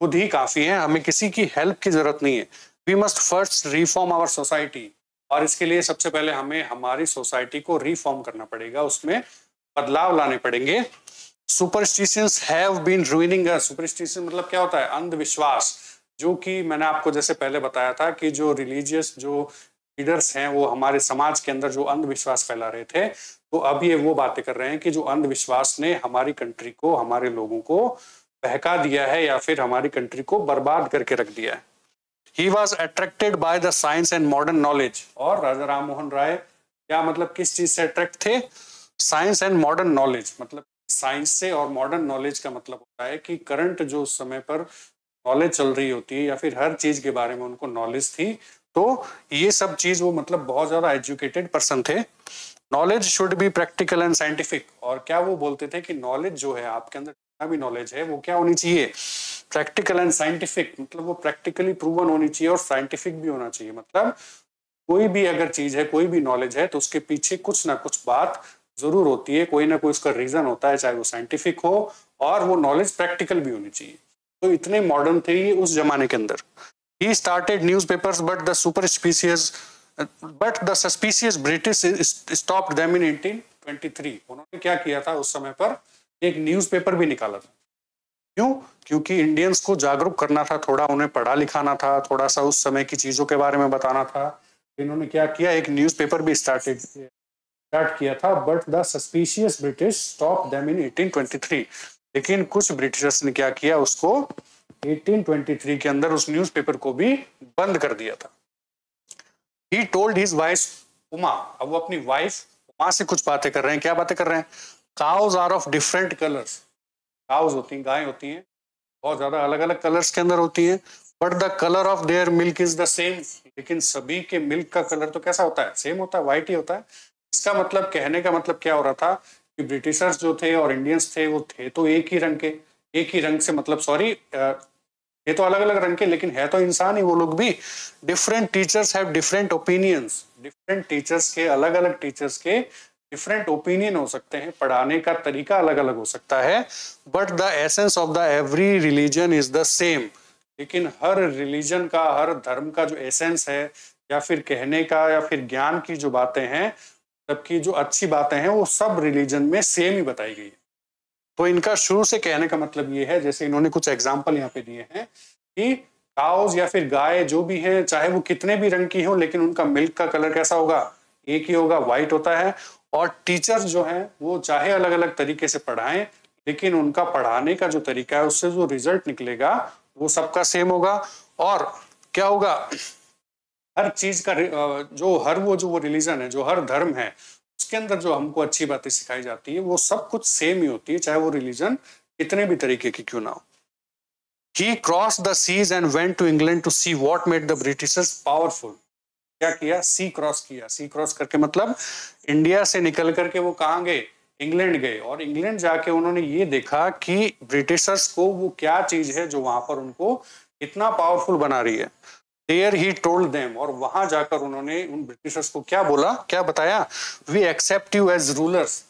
खुद ही काफ़ी हैं हमें किसी की हेल्प की ज़रूरत नहीं है we must first reform our society और इसके लिए सबसे पहले हमें हमारी सोसाइटी को रिफॉर्म करना पड़ेगा उसमें बदलाव लाने पड़ेंगे superstitions have been ruining superstition मतलब क्या होता है अंधविश्वास जो कि मैंने आपको जैसे पहले बताया था कि जो रिलीजियस जो लीडर्स हैं वो हमारे समाज के अंदर जो अंधविश्वास फैला रहे थे तो अब ये वो बातें कर रहे हैं कि जो अंधविश्वास ने हमारी कंट्री को हमारे लोगों को बहका दिया है या फिर हमारी कंट्री को बर्बाद करके रख दिया है he was attracted by the science and modern knowledge और राजा राम मोहन राय क्या मतलब किस चीज से अट्रैक्ट थे साइंस एंड मॉडर्न नॉलेज मतलब साइंस से और मॉडर्न नॉलेज का मतलब होता है कि करंट जो समय पर नॉलेज चल रही होती है या फिर हर चीज के बारे में उनको नॉलेज थी तो ये सब चीज वो मतलब बहुत ज्यादा एजुकेटेड पर्सन थे knowledge should be practical and scientific और क्या वो बोलते थे कि नॉलेज जो है आपके अंदर जितना भी नॉलेज है वो क्या होनी चाहिए प्रैक्टिकल एंड साइंटिफिक मतलब वो प्रैक्टिकली प्रूवन होनी चाहिए और साइंटिफिक भी होना चाहिए मतलब कोई भी अगर चीज है कोई भी नॉलेज है तो उसके पीछे कुछ ना कुछ बात जरूर होती है कोई ना कोई उसका रीजन होता है चाहे वो साइंटिफिक हो और वो नॉलेज प्रैक्टिकल भी होनी चाहिए तो इतने मॉडर्न थे ये उस जमाने के अंदर He started newspapers, but the super species, but the suspicious British stopped them in 1823. उन्होंने क्या किया था उस समय पर एक न्यूज़पेपर भी निकाला था क्यों क्योंकि इंडियंस को जागरूक करना था थोड़ा उन्हें पढ़ा लिखाना था थोड़ा सा उस समय की चीज़ों के बारे में बताना था इन्होंने क्या किया एक न्यूज़पेपर भी स्टार्टेड स्टार्ट किया था but the suspicious British stop them in 1823 लेकिन कुछ ब्रिटिशर्स ने क्या किया उसको 1823 के अंदर उस न्यूज़पेपर को भी बंद कर दिया था he told his wife Uma अब वो अपनी वाइफ उमा से कुछ बातें कर रहे हैं क्या बातें कर रहे हैं cows are of different colours cows होती हैं गाय होती हैं बहुत ज़्यादा अलग अलग कलर्स के अंदर होती हैं but the colour of their milk is the same लेकिन सभी के मिल्क का कलर तो कैसा होता है सेम होता है वाइट ही होता है इसका मतलब कहने का मतलब क्या हो रहा था कि ब्रिटिशर्स जो थे और इंडियंस थे वो थे तो एक ही रंग के एक ही रंग से मतलब सॉरी ये तो अलग अलग रंग के लेकिन है तो इंसान ही वो लोग भी different teachers have different opinions different teachers के अलग अलग टीचर्स के डिफरेंट ओपिनियन हो सकते हैं पढ़ाने का तरीका अलग अलग हो सकता है but the essence of the every religion is the same लेकिन हर रिलीजन का हर धर्म का जो एसेंस है या फिर कहने का या फिर ज्ञान की जो बातें हैं सबकी जो अच्छी बातें हैं वो सब रिलीजन में सेम ही बताई गई है तो इनका शुरू से कहने का मतलब ये है जैसे इन्होंने कुछ एग्जाम्पल यहाँ पे दिए हैं कि काउज या फिर गाय जो भी है चाहे वो कितने भी रंग की हो लेकिन उनका मिल्क का कलर कैसा होगा एक ही होगा व्हाइट होता है और टीचर जो है वो चाहे अलग अलग तरीके से पढ़ाएं लेकिन उनका पढ़ाने का जो तरीका है उससे जो रिजल्ट निकलेगा वो सबका सेम होगा और क्या होगा हर चीज का जो हर वो जो वो रिलीजन है जो हर धर्म है उसके अंदर जो हमको अच्छी बातें सिखाई जाती है वो सब कुछ सेम ही होती है चाहे वो रिलीजन कितने भी तरीके की क्यों ना हो he cross the seas and went to England to see what made the Britishers powerful क्या किया सी क्रॉस किया सी क्रॉस करके मतलब इंडिया से निकल करके वो कहाँ गए इंग्लैंड गए और इंग्लैंड जाके उन्होंने ये देखा कि ब्रिटिशर्स को वो क्या चीज है जो वहां पर उनको इतना पावरफुल बना रही है देयर ही टोल्ड देम और वहां जाकर उन्होंने उन ब्रिटिशर्स को क्या बोला क्या बताया we accept you as rulers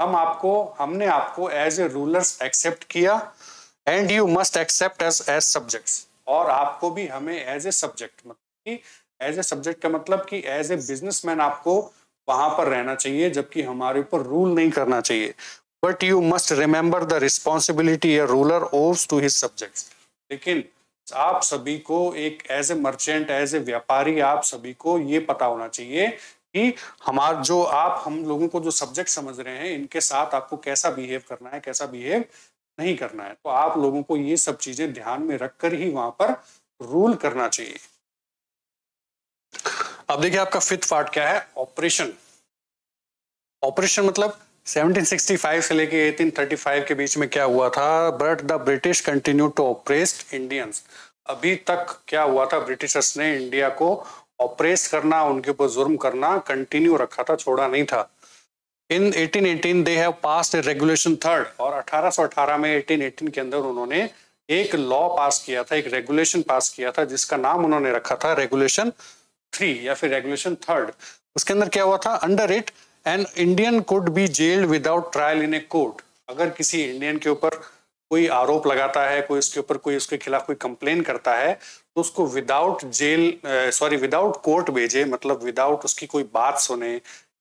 हम आपको हमने आपको एज ए रूलर्स एक्सेप्ट किया and you must accept as as subjects और आपको भी हमें एज ए सब्जेक्ट मतलब कि एज ए सब्जेक्ट का मतलब कि एज ए बिजनेसमैन आपको वहां पर रहना चाहिए जबकि हमारे ऊपर रूल नहीं करना चाहिए but you must remember the responsibility a ruler owes to his subjects लेकिन आप सभी को एक as a merchant as a व्यापारी आप सभी को ये पता होना चाहिए कि हमारा जो आप हम लोगों को जो सब्जेक्ट समझ रहे हैं इनके साथ आपको कैसा बिहेव करना है कैसा बिहेव नहीं करना है तो आप लोगों को ये सब चीजें ध्यान में रखकर ही वहां पर रूल करना चाहिए अब देखिए आपका फिफ्थ पार्ट क्या है ऑपरेशन ऑपरेशन मतलब 1765 से लेके 1835 के बीच में क्या हुआ था but the British continue to oppress Indians अभी तक क्या हुआ था ब्रिटिशर्स ने इंडिया को ऑपरेस्ट करना उनके ऊपर जुर्म करना कंटिन्यू रखा था छोड़ा नहीं था in 1818 they have passed regulation third और 1818 में 1818 के अंदर उन्होंने एक लॉ पास किया था एक रेगुलेशन पास किया था जिसका नाम उन्होंने रखा था रेगुलेशन थ्री या फिर रेगुलेशन थर्ड उसके अंदर क्या हुआ था under it an Indian could be jailed without trial in a court अगर किसी इंडियन के ऊपर कोई आरोप लगाता है कोई उसके ऊपर कोई उसके खिलाफ कोई कंप्लेन करता है तो उसको without jail sorry without court भेजे मतलब विदाउट उसकी कोई बात सुने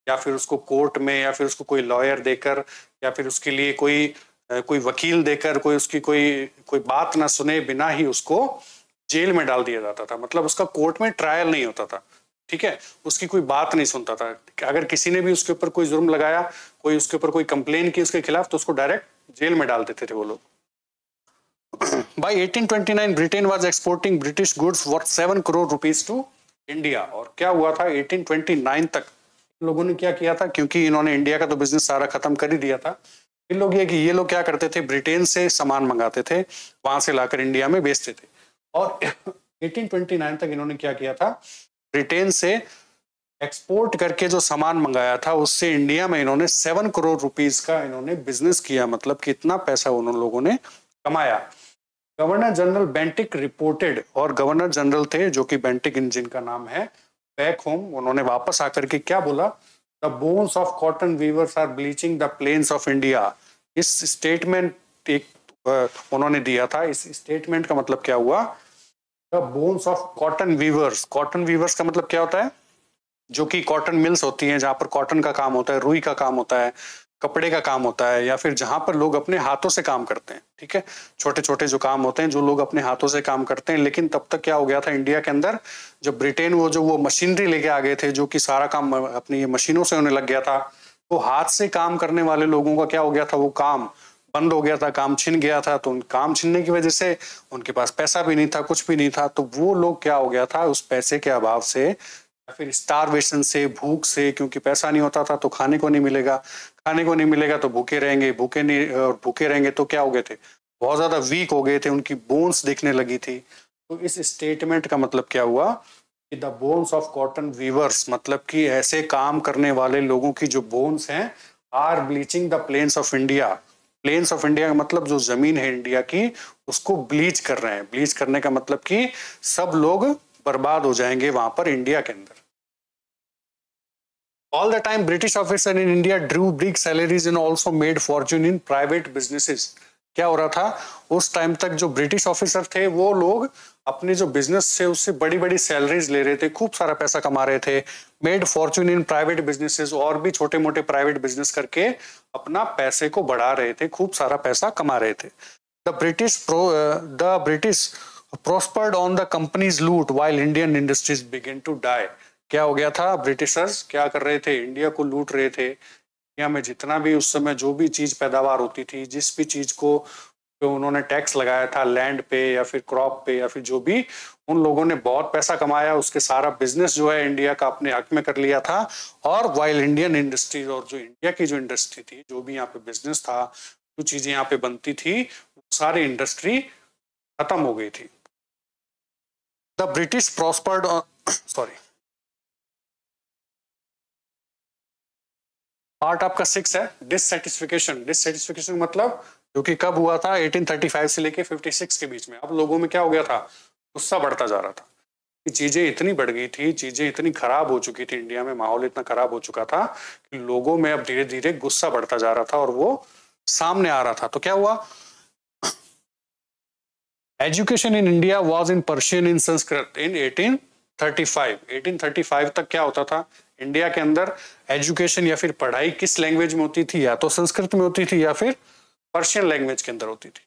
या फिर उसको कोर्ट में या फिर उसको कोई लॉयर देकर या फिर उसके लिए कोई कोई वकील देकर कोई उसकी कोई कोई बात ना सुने बिना ही उसको जेल में डाल दिया जाता था मतलब उसका कोर्ट में ट्रायल नहीं होता था ठीक है उसकी कोई बात नहीं सुनता था अगर किसी ने भी उसके ऊपर कोई जुर्म लगाया कोई उसके ऊपर कोई कंप्लेन की उसके खिलाफ तो उसको डायरेक्ट जेल में डाल देते थे वो लोग by eighteen twenty nine Britain was exporting British goods worth seven crore rupees to India और क्या हुआ था एटीन ट्वेंटी नाइन तक लोगों ने क्या किया था क्योंकि इन्होंने इंडिया का तो बिजनेस सारा खत्म कर ही दिया था इन लोग ये कि ये लोग क्या करते थे ब्रिटेन से सामान मंगाते थे वहां से लाकर इंडिया में बेचते थे और 1829 तक इन्होंने क्या किया था ब्रिटेन से एक्सपोर्ट करके जो सामान मंगाया था उससे इंडिया में इन्होंने सेवन करोड़ रुपीस का इन्होंने बिजनेस किया मतलब कि इतना पैसा उन लोगों ने कमाया गवर्नर जनरल बेंटिक रिपोर्टेड और गवर्नर जनरल थे जो कि बेंटिक जिनका नाम है बैक होम उन्होंने वापस आकर के क्या बोला the bones of cotton weavers are bleaching the plains of India इस स्टेटमेंट एक उन्होंने दिया था इस स्टेटमेंट का मतलब क्या हुआ bones of cotton weavers cotton weavers का मतलब क्या होता है जो कि कॉटन मिल्स होती हैं जहां पर कॉटन का काम होता है रुई का काम होता है कपड़े का काम होता है या फिर जहां पर लोग अपने हाथों से काम करते हैं ठीक है छोटे छोटे जो काम होते हैं जो लोग अपने हाथों से काम करते हैं लेकिन तब तक क्या हो गया था इंडिया के अंदर जब ब्रिटेन वो जो वो मशीनरी लेके आ गए थे जो कि सारा काम अपनी मशीनों से होने लग गया था तो हाथ से काम करने वाले लोगों का क्या हो गया था वो काम बंद हो गया था काम छिन गया था तो उन काम छिनने की वजह से उनके पास पैसा भी नहीं था कुछ भी नहीं था तो वो लोग क्या हो गया था उस पैसे के अभाव से या फिर स्टारवेशन से भूख से क्योंकि पैसा नहीं होता था तो खाने को नहीं मिलेगा खाने को नहीं मिलेगा तो भूखे रहेंगे भूखे नहीं और भूखे रहेंगे तो क्या हो गए थे बहुत ज़्यादा वीक हो गए थे उनकी बोन्स दिखने लगी थी तो इस स्टेटमेंट का मतलब क्या हुआ कि the bones of cotton weavers मतलब कि ऐसे काम करने वाले लोगों की जो बोन्स हैं are bleaching the plains of India plains of India का मतलब जो जमीन है इंडिया की उसको ब्लीच कर रहे हैं ब्लीच करने का मतलब कि सब लोग बर्बाद हो जाएंगे वहां पर इंडिया के अंदर all the time British officer in India drew big salaries in also made fortune in private businesses. क्या हो रहा था उस टाइम तक जो ब्रिटिश ऑफिसर थे वो लोग अपने जो बिजनेस से उससे बड़ी बड़ी सैलरीज ले रहे थे खूब सारा पैसा कमा रहे थे made fortune in private businesses और भी छोटे मोटे प्राइवेट बिजनेस करके अपना पैसे को बढ़ा रहे थे खूब सारा पैसा कमा रहे थे the British pro the British prospered on the company's loot while Indian industries begin to die क्या हो गया था ब्रिटिशर्स क्या कर रहे थे इंडिया को लूट रहे थे इंडिया में जितना भी उस समय जो भी चीज पैदावार होती थी जिस भी चीज को पे उन्होंने टैक्स लगाया था लैंड पे या फिर क्रॉप पे या फिर जो भी उन लोगों ने बहुत पैसा कमाया उसके सारा बिजनेस जो है इंडिया का अपने हक में कर लिया था और वाइल इंडियन इंडस्ट्रीज और जो इंडिया की जो इंडस्ट्री थी जो भी यहाँ पे बिजनेस था जो चीज़ें यहाँ पे बनती थी वो सारी इंडस्ट्री खत्म हो गई थी the British prospered sorry part आपका सिक्स है डिससेटिस्फिकेशन डिससेटिस्फिकेशन मतलब जो कि कब हुआ था 1835 से लेके 56 के बीच में अब लोगों में क्या हो गया था गुस्सा बढ़ता जा रहा था कि चीज़ें इतनी बढ़ गई थी चीज़ें इतनी खराब हो चुकी थी इंडिया में माहौल इतना खराब हो चुका था कि लोगों में अब धीरे धीरे गुस्सा बढ़ता जा रहा था और वो सामने आ रहा था तो क्या हुआ education in India was in Persian in Sanskrit in eighteen 1835 1835 तक क्या होता था इंडिया के अंदर एजुकेशन या फिर पढ़ाई किस लैंग्वेज में होती थी या तो संस्कृत में होती थी या फिर पर्शियन लैंग्वेज के अंदर होती थी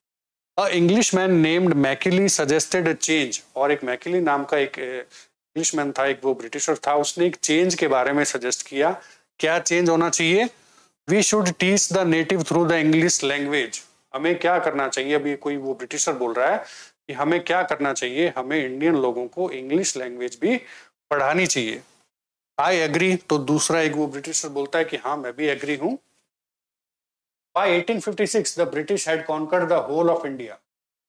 a Englishman named Macaulay suggested a change और एक मैकेली नाम का एक इंग्लिश मैन था एक वो ब्रिटिशर था उसने एक चेंज के बारे में सजेस्ट किया क्या चेंज होना चाहिए we should teach the native through the English language हमें क्या करना चाहिए अभी कोई वो ब्रिटिशर बोल रहा है कि हमें क्या करना चाहिए हमें इंडियन लोगों को इंग्लिश लैंग्वेज भी पढ़ानी चाहिए आई एग्री तो दूसरा एक वो ब्रिटिशर बोलता है कि हाँ मैं भी एग्री हूँ by 1856 the British had conquered the whole of India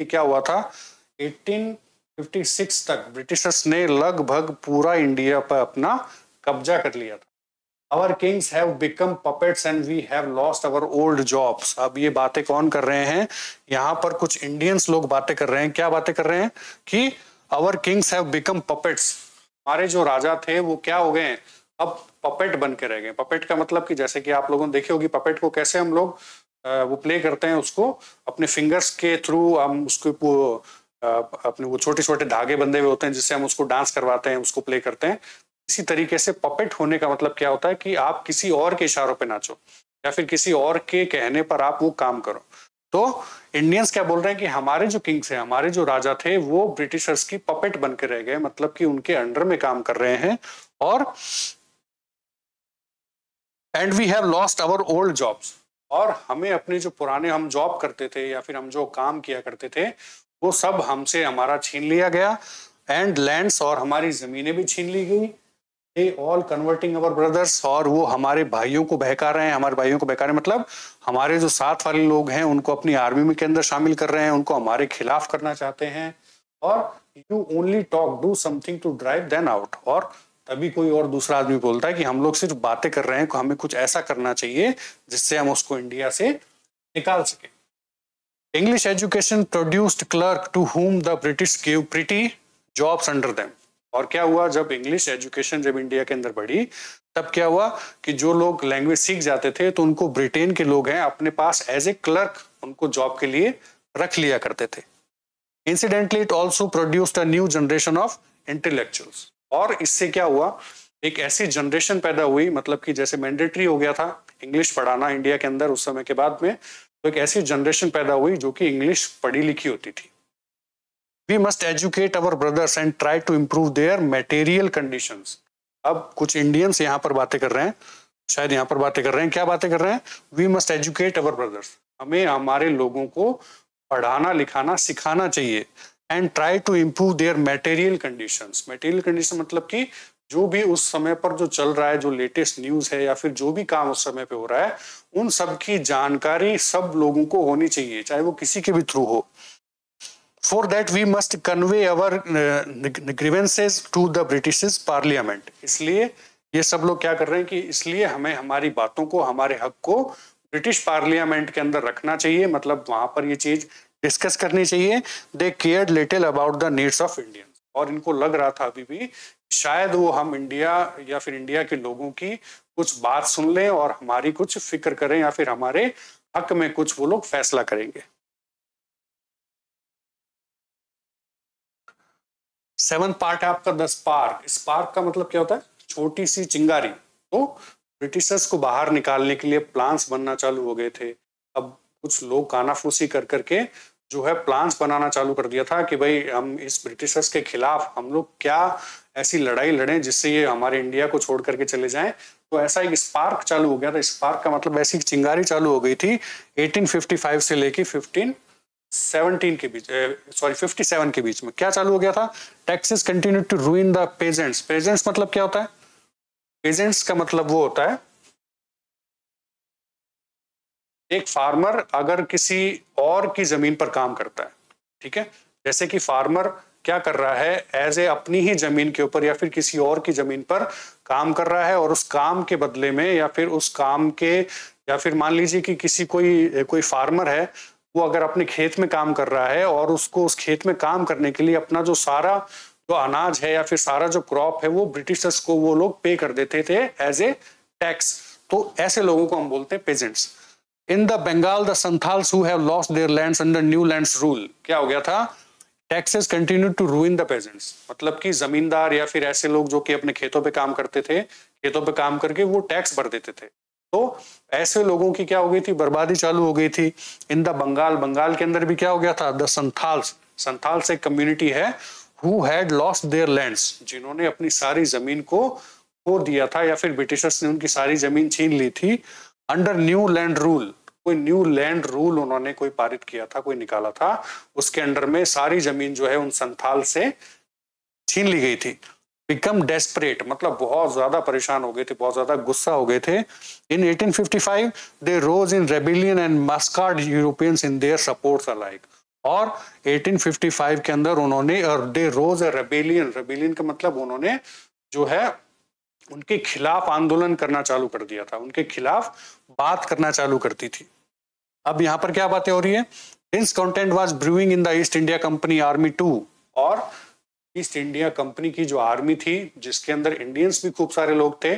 ये क्या हुआ था 1856 तक ब्रिटिशर्स ने लगभग पूरा इंडिया पर अपना कब्जा कर लिया था our kings have become puppets and we have lost our old jobs अब ये बातें कौन कर रहे हैं यहाँ पर कुछ इंडियंस लोग बातें कर रहे हैं क्या बातें कर रहे हैं कि our kings have become puppets हमारे जो राजा थे वो क्या हो गए हैं अब पपेट बन के रह गए पपेट का मतलब कि जैसे कि आप लोगों ने देखी होगी पपेट को कैसे हम लोग वो प्ले करते हैं उसको अपने फिंगर्स के थ्रू हम उसको अपने वो छोटे छोटे धागे बंधे हुए होते हैं जिससे हम उसको डांस करवाते हैं उसको प्ले करते हैं इसी तरीके से पपेट होने का मतलब क्या होता है कि आप किसी और के इशारों पर नाचो या फिर किसी और के कहने पर आप वो काम करो तो इंडियंस क्या बोल रहे हैं कि हमारे जो किंग्स हैं हमारे जो राजा थे वो ब्रिटिशर्स की पपेट बन के रह गए मतलब कि उनके अंडर में काम कर रहे हैं और and we have lost our old jobs और हमें अपने जो पुराने हम जॉब करते थे या फिर हम जो काम किया करते थे वो सब हमसे हमारा छीन लिया गया एंड लैंड्स और हमारी ज़मीनें भी छीन ली गई they all converting our brothers और वो हमारे भाइयों को बहका रहे हैं हमारे भाइयों को बहका रहे हैं मतलब हमारे जो साथ वाले लोग हैं उनको अपनी आर्मी में के अंदर शामिल कर रहे हैं उनको हमारे खिलाफ करना चाहते हैं और you only talk do something to drive them out और तभी कोई और दूसरा आदमी बोलता है कि हम लोग सिर्फ बातें कर रहे हैं हमें कुछ ऐसा करना चाहिए जिससे हम उसको इंडिया से निकाल सके English education produced clerk to home the British give pretty jobs under them और क्या हुआ जब इंग्लिश एजुकेशन जब इंडिया के अंदर बढ़ी तब क्या हुआ कि जो लोग लैंग्वेज सीख जाते थे तो उनको ब्रिटेन के लोग हैं अपने पास एज ए क्लर्क उनको जॉब के लिए रख लिया करते थे incidentally it also produced a new generation of intellectuals और इससे क्या हुआ एक ऐसी जनरेशन पैदा हुई मतलब कि जैसे मैंडेटरी हो गया था इंग्लिश पढ़ाना इंडिया के अंदर उस समय के बाद में तो एक ऐसी जनरेशन पैदा हुई जो कि इंग्लिश पढ़ी लिखी होती थी we must educate our brothers and try to improve their material condition अब कुछ इंडियंस यहाँ पर बातें कर रहे हैं शायद यहाँ पर बातें कर रहे हैं क्या बातें कर रहे हैं we must educate our brothers हमें हमारे लोगों को पढ़ाना लिखाना सिखाना चाहिए and try to improve their material condition material condition मतलब कि जो भी उस समय पर जो चल रहा है जो लेटेस्ट न्यूज है या फिर जो भी काम उस समय पे हो रहा है उन सब की जानकारी सब लोगों को होनी चाहिए चाहे वो किसी के भी थ्रू हो for that we must convey our grievances to the British parliament इसलिए ये सब लोग क्या कर रहे हैं कि इसलिए हमें हमारी बातों को हमारे हक को ब्रिटिश पार्लियामेंट के अंदर रखना चाहिए मतलब वहां पर ये चीज डिस्कस करनी चाहिए they care little about the needs of Indian और इनको लग रहा था अभी भी शायद वो हम इंडिया या फिर इंडिया के लोगों की कुछ बात सुन लें और हमारी कुछ फिक्र करें या फिर हमारे हक में कुछ वो लोग फैसला करेंगे सेवन पार्ट है आपका द स्पार्क स्पार्क का मतलब क्या होता है छोटी सी चिंगारी तो ब्रिटिशर्स को बाहर निकालने के लिए प्लान्स बनना चालू हो गए थे अब कुछ लोग कानाफूसी कर करके जो है प्लान्स बनाना चालू कर दिया था कि भाई हम इस ब्रिटिशर्स के खिलाफ हम लोग क्या ऐसी लड़ाई लड़ें जिससे ये हमारे इंडिया को छोड़ करके चले जाएं तो ऐसा एक स्पार्क चालू हो गया था स्पार्क का मतलब ऐसी चिंगारी चालू हो गई थी 1855 से लेके 1517 के बीच सॉरी 57 के बीच में क्या चालू हो गया था taxes continue to ruin the peasants peasants मतलब क्या होता है पेजेंट्स का मतलब वो होता है एक फार्मर अगर किसी और की ज़मीन पर काम करता है ठीक है जैसे कि फार्मर क्या कर रहा है एज ए अपनी ही ज़मीन के ऊपर या फिर किसी और की ज़मीन पर काम कर रहा है और उस काम के बदले में या फिर उस काम के या फिर मान लीजिए कि किसी कोई कोई फार्मर है वो अगर अपने खेत में काम कर रहा है और उसको उस खेत में काम करने के लिए अपना जो सारा जो अनाज है या फिर सारा जो क्रॉप है वो ब्रिटिशर्स को वो लोग पे कर देते थे एज ए टैक्स तो ऐसे लोगों को हम बोलते हैं peasants in the Bengal the Santhals who have lost their lands under new lands rule क्या हो गया था taxes continue to ruin the peasants मतलब कि जमींदार या फिर ऐसे लोग जो कि अपने खेतों पे काम करते थे खेतों पे काम करके वो टैक्स भर देते थे तो ऐसे लोगों की क्या हो गई थी बर्बादी चालू हो गई थी इन द बंगाल बंगाल के अंदर भी क्या हो गया था द संथाल्स संथाल्स एक कम्युनिटी है who had lost their lands जिन्होंने अपनी सारी जमीन को खो दिया था या फिर ब्रिटिशर्स ने उनकी सारी जमीन छीन ली थी अंडर न्यू लैंड रूल कोई न्यू लैंड रूल उन्होंने कोई पारित किया था कोई निकाला था उसके अंडर में सारी जमीन जो है उन संथाल से छीन ली गई थी बिकम डेस्परेट मतलब बहुत ज्यादा परेशान हो गए थे बहुत ज्यादा गुस्सा हो गए थे in 1855 they rose in rebellion and massacred Europeans in their support alike और 1855 के अंदर उन्होंने और दे रोज अ रेबेलियन रेबेलियन का मतलब उन्होंने जो है उनके खिलाफ आंदोलन करना चालू कर दिया था उनके खिलाफ बात करना चालू करती थी अब यहां पर क्या बातें हो रही है his content was brewing in the East India Company army too और ईस्ट इंडिया कंपनी की जो आर्मी थी जिसके अंदर इंडियंस भी खूब सारे लोग थे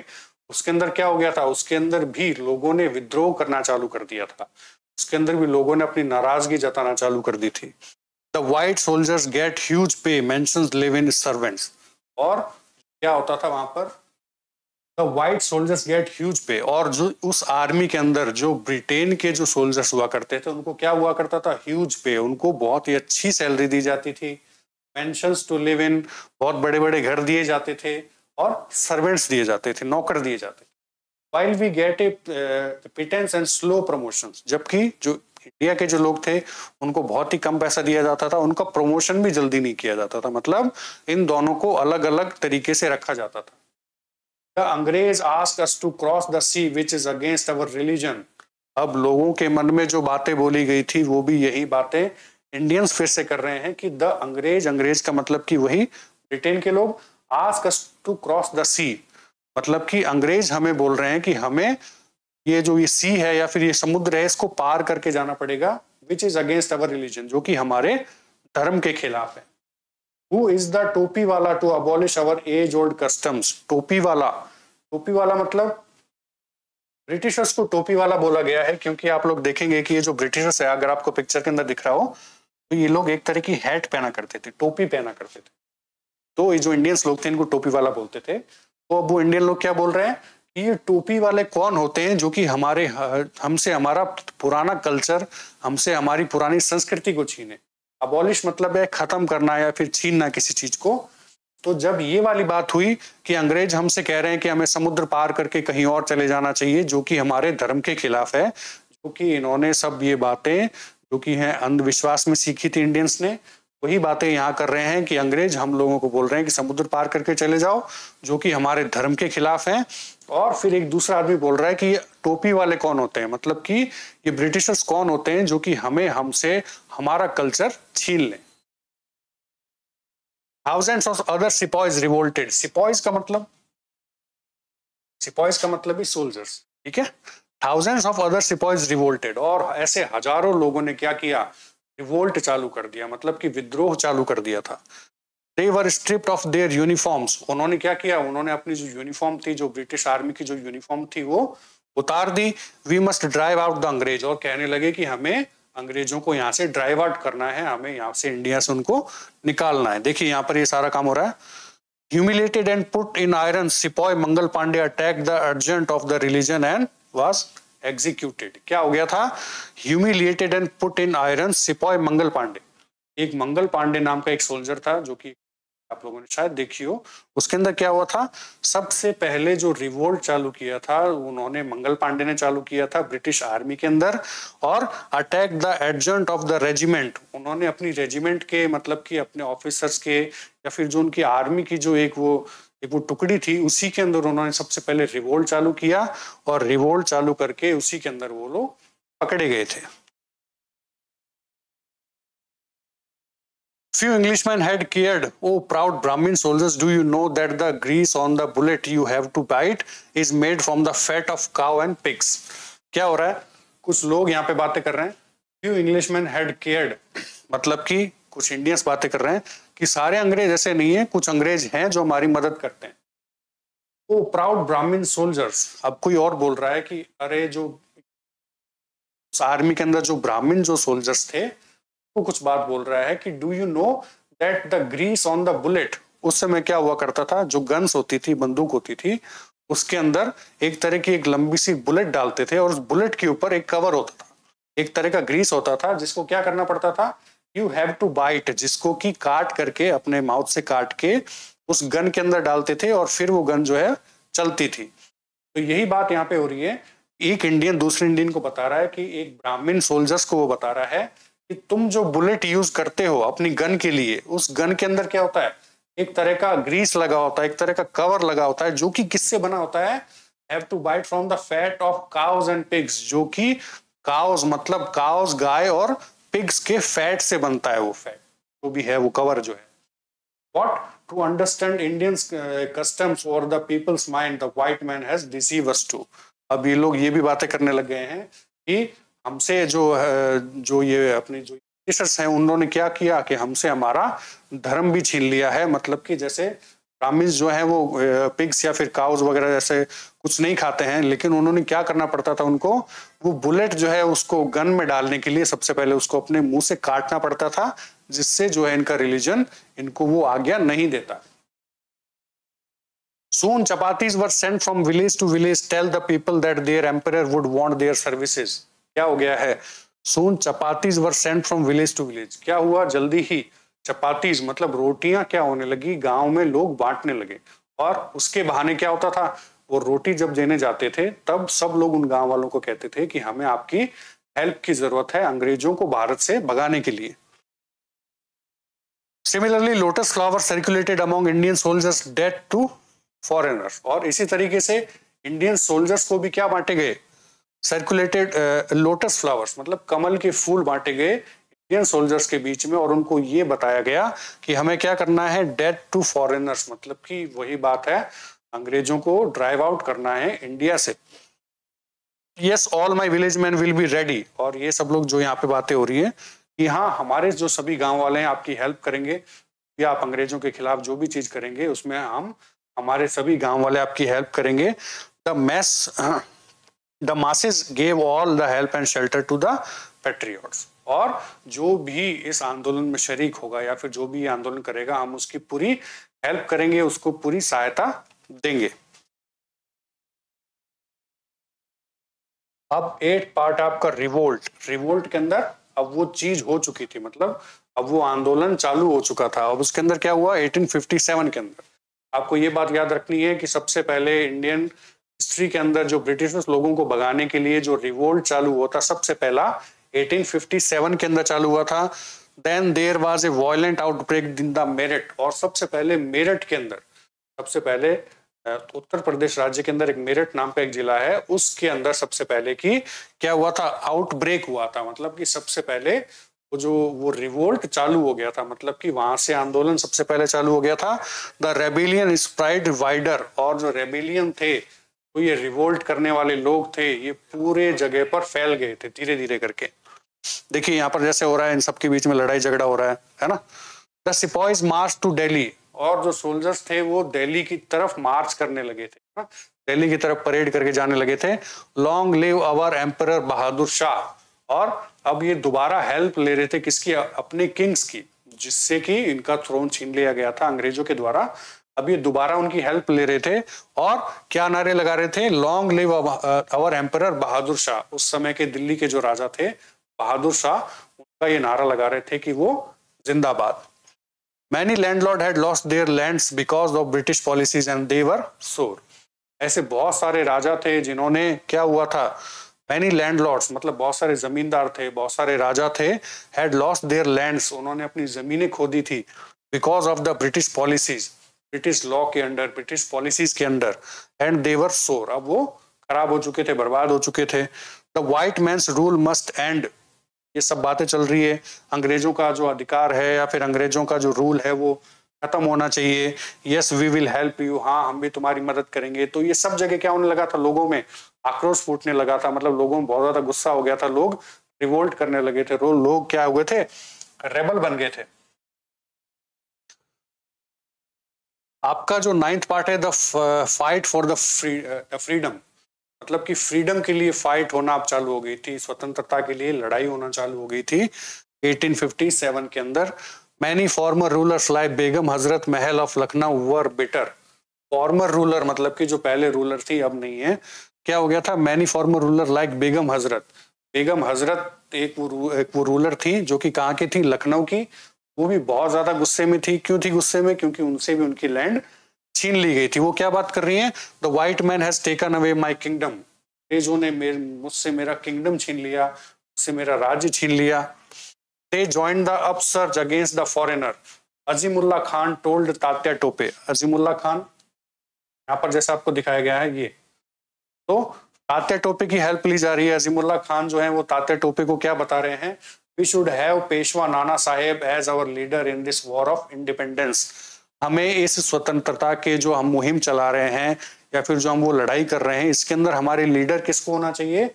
उसके अंदर क्या हो गया था उसके अंदर भी लोगों ने विद्रोह करना चालू कर दिया था उसके अंदर भी लोगों ने अपनी नाराजगी जताना चालू कर दी थी the white soldiers get huge pay many servants और क्या होता था वहां पर वाइट सोल्जर्स गेट ह्यूज पे और जो उस आर्मी के अंदर जो ब्रिटेन के जो सोल्जर्स हुआ करते थे उनको क्या हुआ करता था ह्यूज पे उनको बहुत ही अच्छी सैलरी दी जाती थी पेंशंस टू लिव इन बहुत बड़े बड़े घर दिए जाते थे और सर्वेंट्स दिए जाते थे नौकर दिए जाते थे while we get a pittance and slow promotion जबकि जो इंडिया के जो लोग थे उनको बहुत ही कम पैसा दिया जाता था उनका प्रमोशन भी जल्दी नहीं किया जाता था मतलब इन दोनों को अलग अलग तरीके से रखा जाता था अंग्रेज ask us to cross the sea which is against our religion अब लोगों के मन में जो बातें बोली गई थी वो भी यही बातें इंडियंस फिर से कर रहे हैं कि द अंग्रेज अंग्रेज का मतलब कि वही ब्रिटेन के लोग ask us to cross the sea मतलब कि अंग्रेज हमें बोल रहे हैं कि हमें ये जो ये सी है या फिर ये समुद्र है इसको पार करके जाना पड़ेगा which is against our religion जो कि हमारे धर्म के खिलाफ है हु इज द टोपी वाला to abolish our age old customs टोपी वाला टोपी वाला मतलब ब्रिटिशर्स को टोपी वाला बोला गया है क्योंकि आप लोग देखेंगे कि ये जो ब्रिटिशर्स है अगर आपको पिक्चर के अंदर दिख रहा हो तो ये लोग एक तरह की हैट पहना करते थे टोपी पहना करते थे तो ये जो इंडियंस लोग थे इनको टोपी वाला बोलते थे तो अब वो इंडियन लोग क्या बोल रहे हैं कि ये टोपी वाले कौन होते हैं जो कि हमारे हमसे हमारा पुराना कल्चर हमसे हमारी पुरानी संस्कृति को छीने अबॉलिश मतलब है खत्म करना या फिर छीनना किसी चीज को तो जब ये वाली बात हुई कि अंग्रेज हमसे कह रहे हैं कि हमें समुद्र पार करके कहीं और चले जाना चाहिए जो कि हमारे धर्म के खिलाफ है जो कि इन्होंने सब ये बातें जो कि हैं अंधविश्वास में सीखी थी इंडियंस ने वही बातें यहाँ कर रहे हैं कि अंग्रेज हम लोगों को बोल रहे हैं कि समुद्र पार करके चले जाओ जो कि हमारे धर्म के खिलाफ है और फिर एक दूसरा आदमी बोल रहा है कि ये टोपी वाले कौन होते हैं मतलब कि ये ब्रिटिशर्स कौन होते हैं जो कि हमें हमसे हमारा कल्चर छीन लें thousand of other sepoys revolted sepoys का मतलब सिपॉइज का मतलब ही सोल्जर्स ठीक है thousands of other sepoys revolted और ऐसे हजारों लोगों ने क्या किया रिवोल्ट चालू कर दिया मतलब कि विद्रोह चालू कर दिया था they were stripped of their uniforms उन्होंने क्या किया उन्होंने अपनी जो यूनिफॉर्म थी जो ब्रिटिश आर्मी की जो यूनिफॉर्म थी वो उतार दी we must drive out the अंग्रेज और कहने लगे कि हमें अंग्रेजों को यहाँ से ड्राइव आउट करना है हमें यहाँ से इंडिया से उनको निकालना है देखिए यहाँ पर ये सारा काम हो रहा है humiliated and put in iron sepoy Mangal Pandey attack the adjutant of the religion and was executed क्या हो गया था humiliated and put in iron sepoy Mangal Pandey एक मंगल पांडे नाम का एक सोल्जर था जो कि आप लोगों ने शायद देखी हो उसके अंदर क्या हुआ था सबसे पहले जो रिवोल्ट चालू किया था उन्होंने मंगल पांडे ने चालू किया था ब्रिटिश आर्मी के अंदर और attack the adjutant of the regiment उन्होंने अपनी रेजिमेंट के मतलब कि अपने ऑफिसर्स के या फिर जो उनकी आर्मी की जो एक वो एक वो टुकड़ी थी उसी के अंदर उन्होंने सबसे पहले रिवोल्ट चालू किया और रिवोल्ट चालू करके उसी के अंदर वो लोग पकड़े गए थे Few Englishmen had cared, Oh, proud Brahmin soldiers, do you know that the grease on the bullet you have to bite is made from the fat of cow and pigs? क्या हो रहा है कुछ लोग यहाँ पे बातें कर रहे हैं फ्यू इंग्लिशमैन हैड केयर्ड मतलब कि कुछ इंडियंस बातें कर रहे हैं कि सारे अंग्रेज ऐसे नहीं है कुछ अंग्रेज हैं जो हमारी मदद करते हैं वो प्राउड ब्राह्मण सोल्जर्स अब कोई और बोल रहा है कि अरे जो आर्मी के अंदर जो ब्राह्मण जो सोल्जर्स थे वो कुछ बात बोल रहा है कि do you know that the grease on the bullet उस समय क्या हुआ करता था जो गन्स होती थी बंदूक होती थी उसके अंदर एक तरह की एक लंबी सी बुलेट डालते थे और उस बुलेट के ऊपर एक कवर होता था एक तरह का ग्रीस होता था जिसको क्या करना पड़ता था यू हैव टू बाइट जिसको कि काट करके अपने माउथ से काट के उस गन के अंदर डालते थे और फिर वो गन जो है चलती थी तो यही बात यहाँ पे हो रही है एक इंडियन दूसरे इंडियन को बता रहा है कि एक ब्राह्मीण सोल्जर्स को वो बता रहा है कि तुम जो बुलेट यूज करते हो अपनी गन के लिए उस गन के अंदर क्या होता है एक तरह का ग्रीस लगा होता है एक तरह का कवर लगा होता है जो कि किससे बना होता है have to bite from the fat of cows and pigs जो कि काउज मतलब काउज गाय और पिग्स के फैट से बनता है वो फैट जो भी है वो कवर जो है want to understand Indian customs और the peoples mind the white man has deceive us too अब ये लोग ये भी बातें करने लग गए हैं कि हमसे जो जो ये अपने जो ब्रिटिशर्स हैं उन्होंने क्या किया कि हमसे हमारा धर्म भी छीन लिया है मतलब कि जैसे ब्राह्मिन्स जो है वो पिग्स या फिर काउज वगैरह जैसे कुछ नहीं खाते हैं लेकिन उन्होंने क्या करना पड़ता था उनको वो बुलेट जो है उसको गन में डालने के लिए सबसे पहले उसको अपने मुंह से काटना पड़ता था जिससे जो है इनका रिलीजन इनको वो आज्ञा नहीं देता soon chapatis were sent from village to village tell the people that their empire would want their services क्या हो गया है soon chapatis were sent from village to village क्या हुआ जल्दी ही चपातीज मतलब रोटियां क्या होने लगी गांव में लोग बांटने लगे और उसके बहाने क्या होता था वो रोटी जब देने जाते थे तब सब लोग उन गांव वालों को कहते थे कि हमें आपकी हेल्प की जरूरत है अंग्रेजों को भारत से भगाने के लिए similarly lotus flower circulated among Indian soldiers date to foreigners और इसी तरीके से इंडियन सोल्जर्स को भी क्या बांटे गए सर्कुलेटेड लोटस फ्लावर्स मतलब कमल के फूल बांटे गए इंडियन सोल्जर्स के बीच में और उनको ये बताया गया कि हमें क्या करना है डेट टू फॉरेनर्स मतलब कि वही बात है अंग्रेजों को ड्राइव आउट करना है इंडिया से yes all my village man will be ready और ये सब लोग जो यहाँ पे बातें हो रही है कि हाँ हमारे जो सभी गांव वाले हैं आपकी हेल्प करेंगे या आप अंग्रेजों के खिलाफ जो भी चीज करेंगे उसमें हम हमारे सभी गांव वाले आपकी हेल्प करेंगे the mass the masses gave all the help and shelter to the patriots और जो भी इस आंदोलन में शरीक होगा या फिर जो भी आंदोलन करेगा हम उसकी पूरी हेल्प करेंगे उसको पूरी सहायता देंगे अब एट पार्ट आपका रिवोल्ट रिवोल्ट के अंदर अब वो चीज हो चुकी थी मतलब अब वो आंदोलन चालू हो चुका था अब उसके अंदर क्या हुआ 1857 के अंदर आपको ये बात याद रखनी है कि सबसे पहले इंडियन हिस्ट्री के अंदर जो ब्रिटिश लोगों को भगाने के लिए जो रिवोल्ट चालू हुआ था सबसे पहला 1857 के अंदर चालू हुआ था then there was a violent outbreak in the Meerut और सबसे पहले मेरठ के अंदर सबसे पहले उत्तर प्रदेश राज्य के अंदर एक मेरठ नाम का एक जिला है उसके अंदर सबसे पहले की क्या हुआ था आउटब्रेक हुआ था मतलब कि सबसे पहले वो जो वो रिवोल्ट चालू हो गया था मतलब कि वहां से आंदोलन सबसे पहले चालू हो गया था द रेबिलियन स्प्राइड वाइडर और जो रेबिलियन थे तो ये रिवोल्ट करने वाले लोग थे ये पूरे जगह पर फैल गए थे धीरे धीरे करके देखिए यहाँ पर जैसे हो रहा है इन सबके बीच में लड़ाई झगड़ा हो रहा है है ना the sepoys march to Delhi और जो सोल्जर्स थे वो दिल्ली की तरफ मार्च करने लगे थे दिल्ली की तरफ परेड करके जाने लगे थे long live our emperor Bahadur Shah और अब ये दोबारा हेल्प ले रहे थे किसकी अपने किंग्स की जिससे कि इनका थ्रोन छीन लिया गया था अंग्रेजों के द्वारा अब ये दोबारा उनकी हेल्प ले रहे थे और क्या नारे लगा रहे थे long live our emperor Bahadur Shah उस समय के दिल्ली के जो राजा थे बहादुर शाह उनका ये नारा लगा रहे थे कि वो जिंदाबाद many landlord had lost their lands because of British policies and they were sore ऐसे बहुत सारे राजा थे जिन्होंने क्या हुआ था मैनी लैंडलॉर्ड्स मतलब बहुत सारे जमींदार थे बहुत सारे राजा थे हैड लॉस्ट देयर लैंड्स उन्होंने अपनी जमीनें खो दी थी because of the British policies British law के अंडर ब्रिटिश पॉलिसीज के अंडर एंड देवर सोर अब वो खराब हो चुके थे बर्बाद हो चुके थे the white man's rule must end ये सब बातें चल रही है अंग्रेजों का जो अधिकार है या फिर अंग्रेजों का जो रूल है वो खत्म होना चाहिए yes we will help you हाँ हम भी तुम्हारी मदद करेंगे तो ये सब जगह क्या होने लगा था लोगों में आक्रोश फूटने लगा था मतलब लोगों में बहुत ज्यादा गुस्सा हो गया था लोग रिवोल्ट करने लगे थे लोग क्या हुए थे रेबल बन गए थे आपका जो नाइन्थ पार्ट है the fight for the freedom मतलब कि फ्रीडम के लिए फाइट होना आप चालू हो गई थी स्वतंत्रता के लिए लड़ाई होना चालू हो गई थी 1857 के अंदर many former rulers like Begum Hazrat Mahal of Lucknow were better former ruler मतलब कि जो पहले रूलर थी अब नहीं है क्या हो गया था many former ruler like Begum Hazrat Begum हजरत एक वो एक वो रूलर थी जो कि कहाँ की थी लखनऊ की वो भी बहुत ज्यादा गुस्से में थी क्यों थी गुस्से में क्योंकि उनसे भी उनकी लैंड छीन ली गई थी वो क्या बात कर रही है the white man has taken away my kingdom अंग्रेजों ने मेरे मुझसे मेरा किंगडम छीन लिया उससे मेरा राज्य छीन लिया they join the upsurge against the foreigner Azimullah Khan told Tatya Tope Azimullah Khan यहाँ पर जैसा आपको दिखाया गया है ये तो तात्या टोपे की हेल्प ली जा रही है अजीमुल्ला खान जो है वो तात्या टोपे को क्या बता रहे हैं we should have Peshwa Nana Sahib as our leader in this war of independence हमें इस स्वतंत्रता के जो हम मुहिम चला रहे हैं या फिर जो हम वो लड़ाई कर रहे हैं इसके अंदर हमारे लीडर किसको होना चाहिए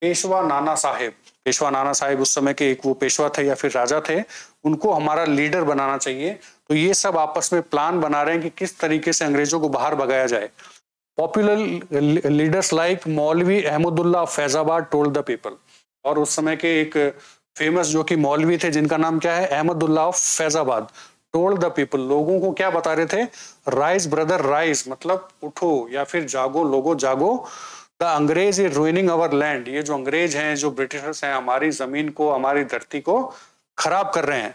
पेशवा नाना साहेब पेशवा नाना साहेब उस समय के एक वो पेशवा थे या फिर राजा थे उनको हमारा लीडर बनाना चाहिए तो ये सब आपस में प्लान बना रहे हैं कि किस तरीके से अंग्रेजों को बाहर भगाया जाए popular leaders like Maulvi Ahmadullah Faizabad told the people और उस समय के एक फेमस जो कि मौलवी थे जिनका नाम क्या है Ahmadullah of Faizabad told the people लोगों को क्या बता रहे थे राइज ब्रदर राइज मतलब उठो या फिर जागो लोगो जागो द अंग्रेज इज रूइनिंग अवर लैंड ये जो अंग्रेज हैं जो ब्रिटिशर्स हैं हमारी जमीन को हमारी धरती को खराब कर रहे हैं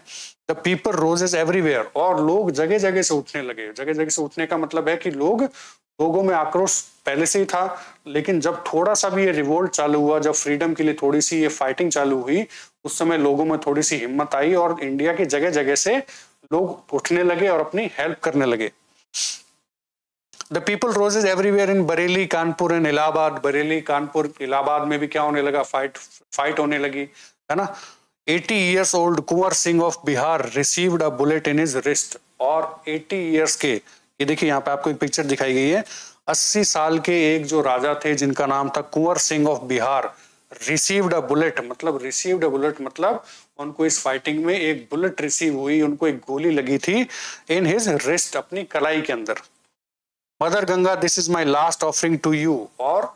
द पीपल रोजेज एवरीवेयर और लोग जगह जगह से उठने लगे जगह जगह से उठने का मतलब है कि लोग लोगों में आक्रोश पहले से ही था लेकिन जब थोड़ा सा भी ये रिवोल्ट चालू हुआ जब फ्रीडम के लिए थोड़ी सी ये फाइटिंग चालू हुई उस समय लोगों में थोड़ी सी हिम्मत आई और इंडिया की जगह जगह से लोग उठने लगे और अपनी हेल्प करने लगे the people roses everywhere in Bareilly Kanpur and Allahabad Bareilly Kanpur Allahabad में भी क्या होने लगा फाइट फाइट होने लगी है ना 80 years old Kunwar Singh of Bihar received a bullet in his wrist और 80 years के ये देखिए यहाँ पे आपको एक पिक्चर दिखाई गई है अस्सी साल के एक जो राजा थे जिनका नाम था Kunwar Singh of Bihar received a bullet मतलब रिसीव्ड अ बुलेट मतलब उनको इस फाइटिंग में एक बुलेट रिसीव हुई उनको एक गोली लगी थी इन हिज रिस्ट अपनी कलाई के अंदर mother Ganga this is my last offering to you और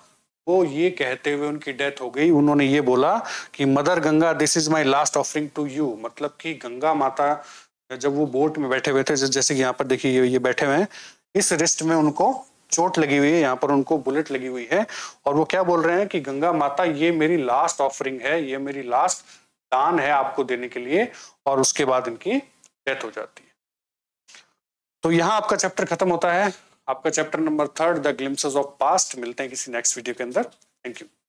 वो ये कहते हुए उनकी डेथ हो गई उन्होंने ये बोला कि mother Ganga this is my last offering to you मतलब कि गंगा माता जब वो बोट में बैठे हुए थे जैसे कि यहाँ पर देखिए ये बैठे हुए हैं इस रिस्ट में उनको चोट लगी हुई है यहाँ पर उनको बुलेट लगी हुई है और वो क्या बोल रहे हैं कि गंगा माता ये मेरी लास्ट ऑफरिंग है ये मेरी लास्ट दान है आपको देने के लिए और उसके बाद इनकी डेथ हो जाती है तो यहाँ आपका चैप्टर खत्म होता है आपका chapter number third the glimpse of past मिलते हैं किसी नेक्स्ट वीडियो के अंदर थैंक यू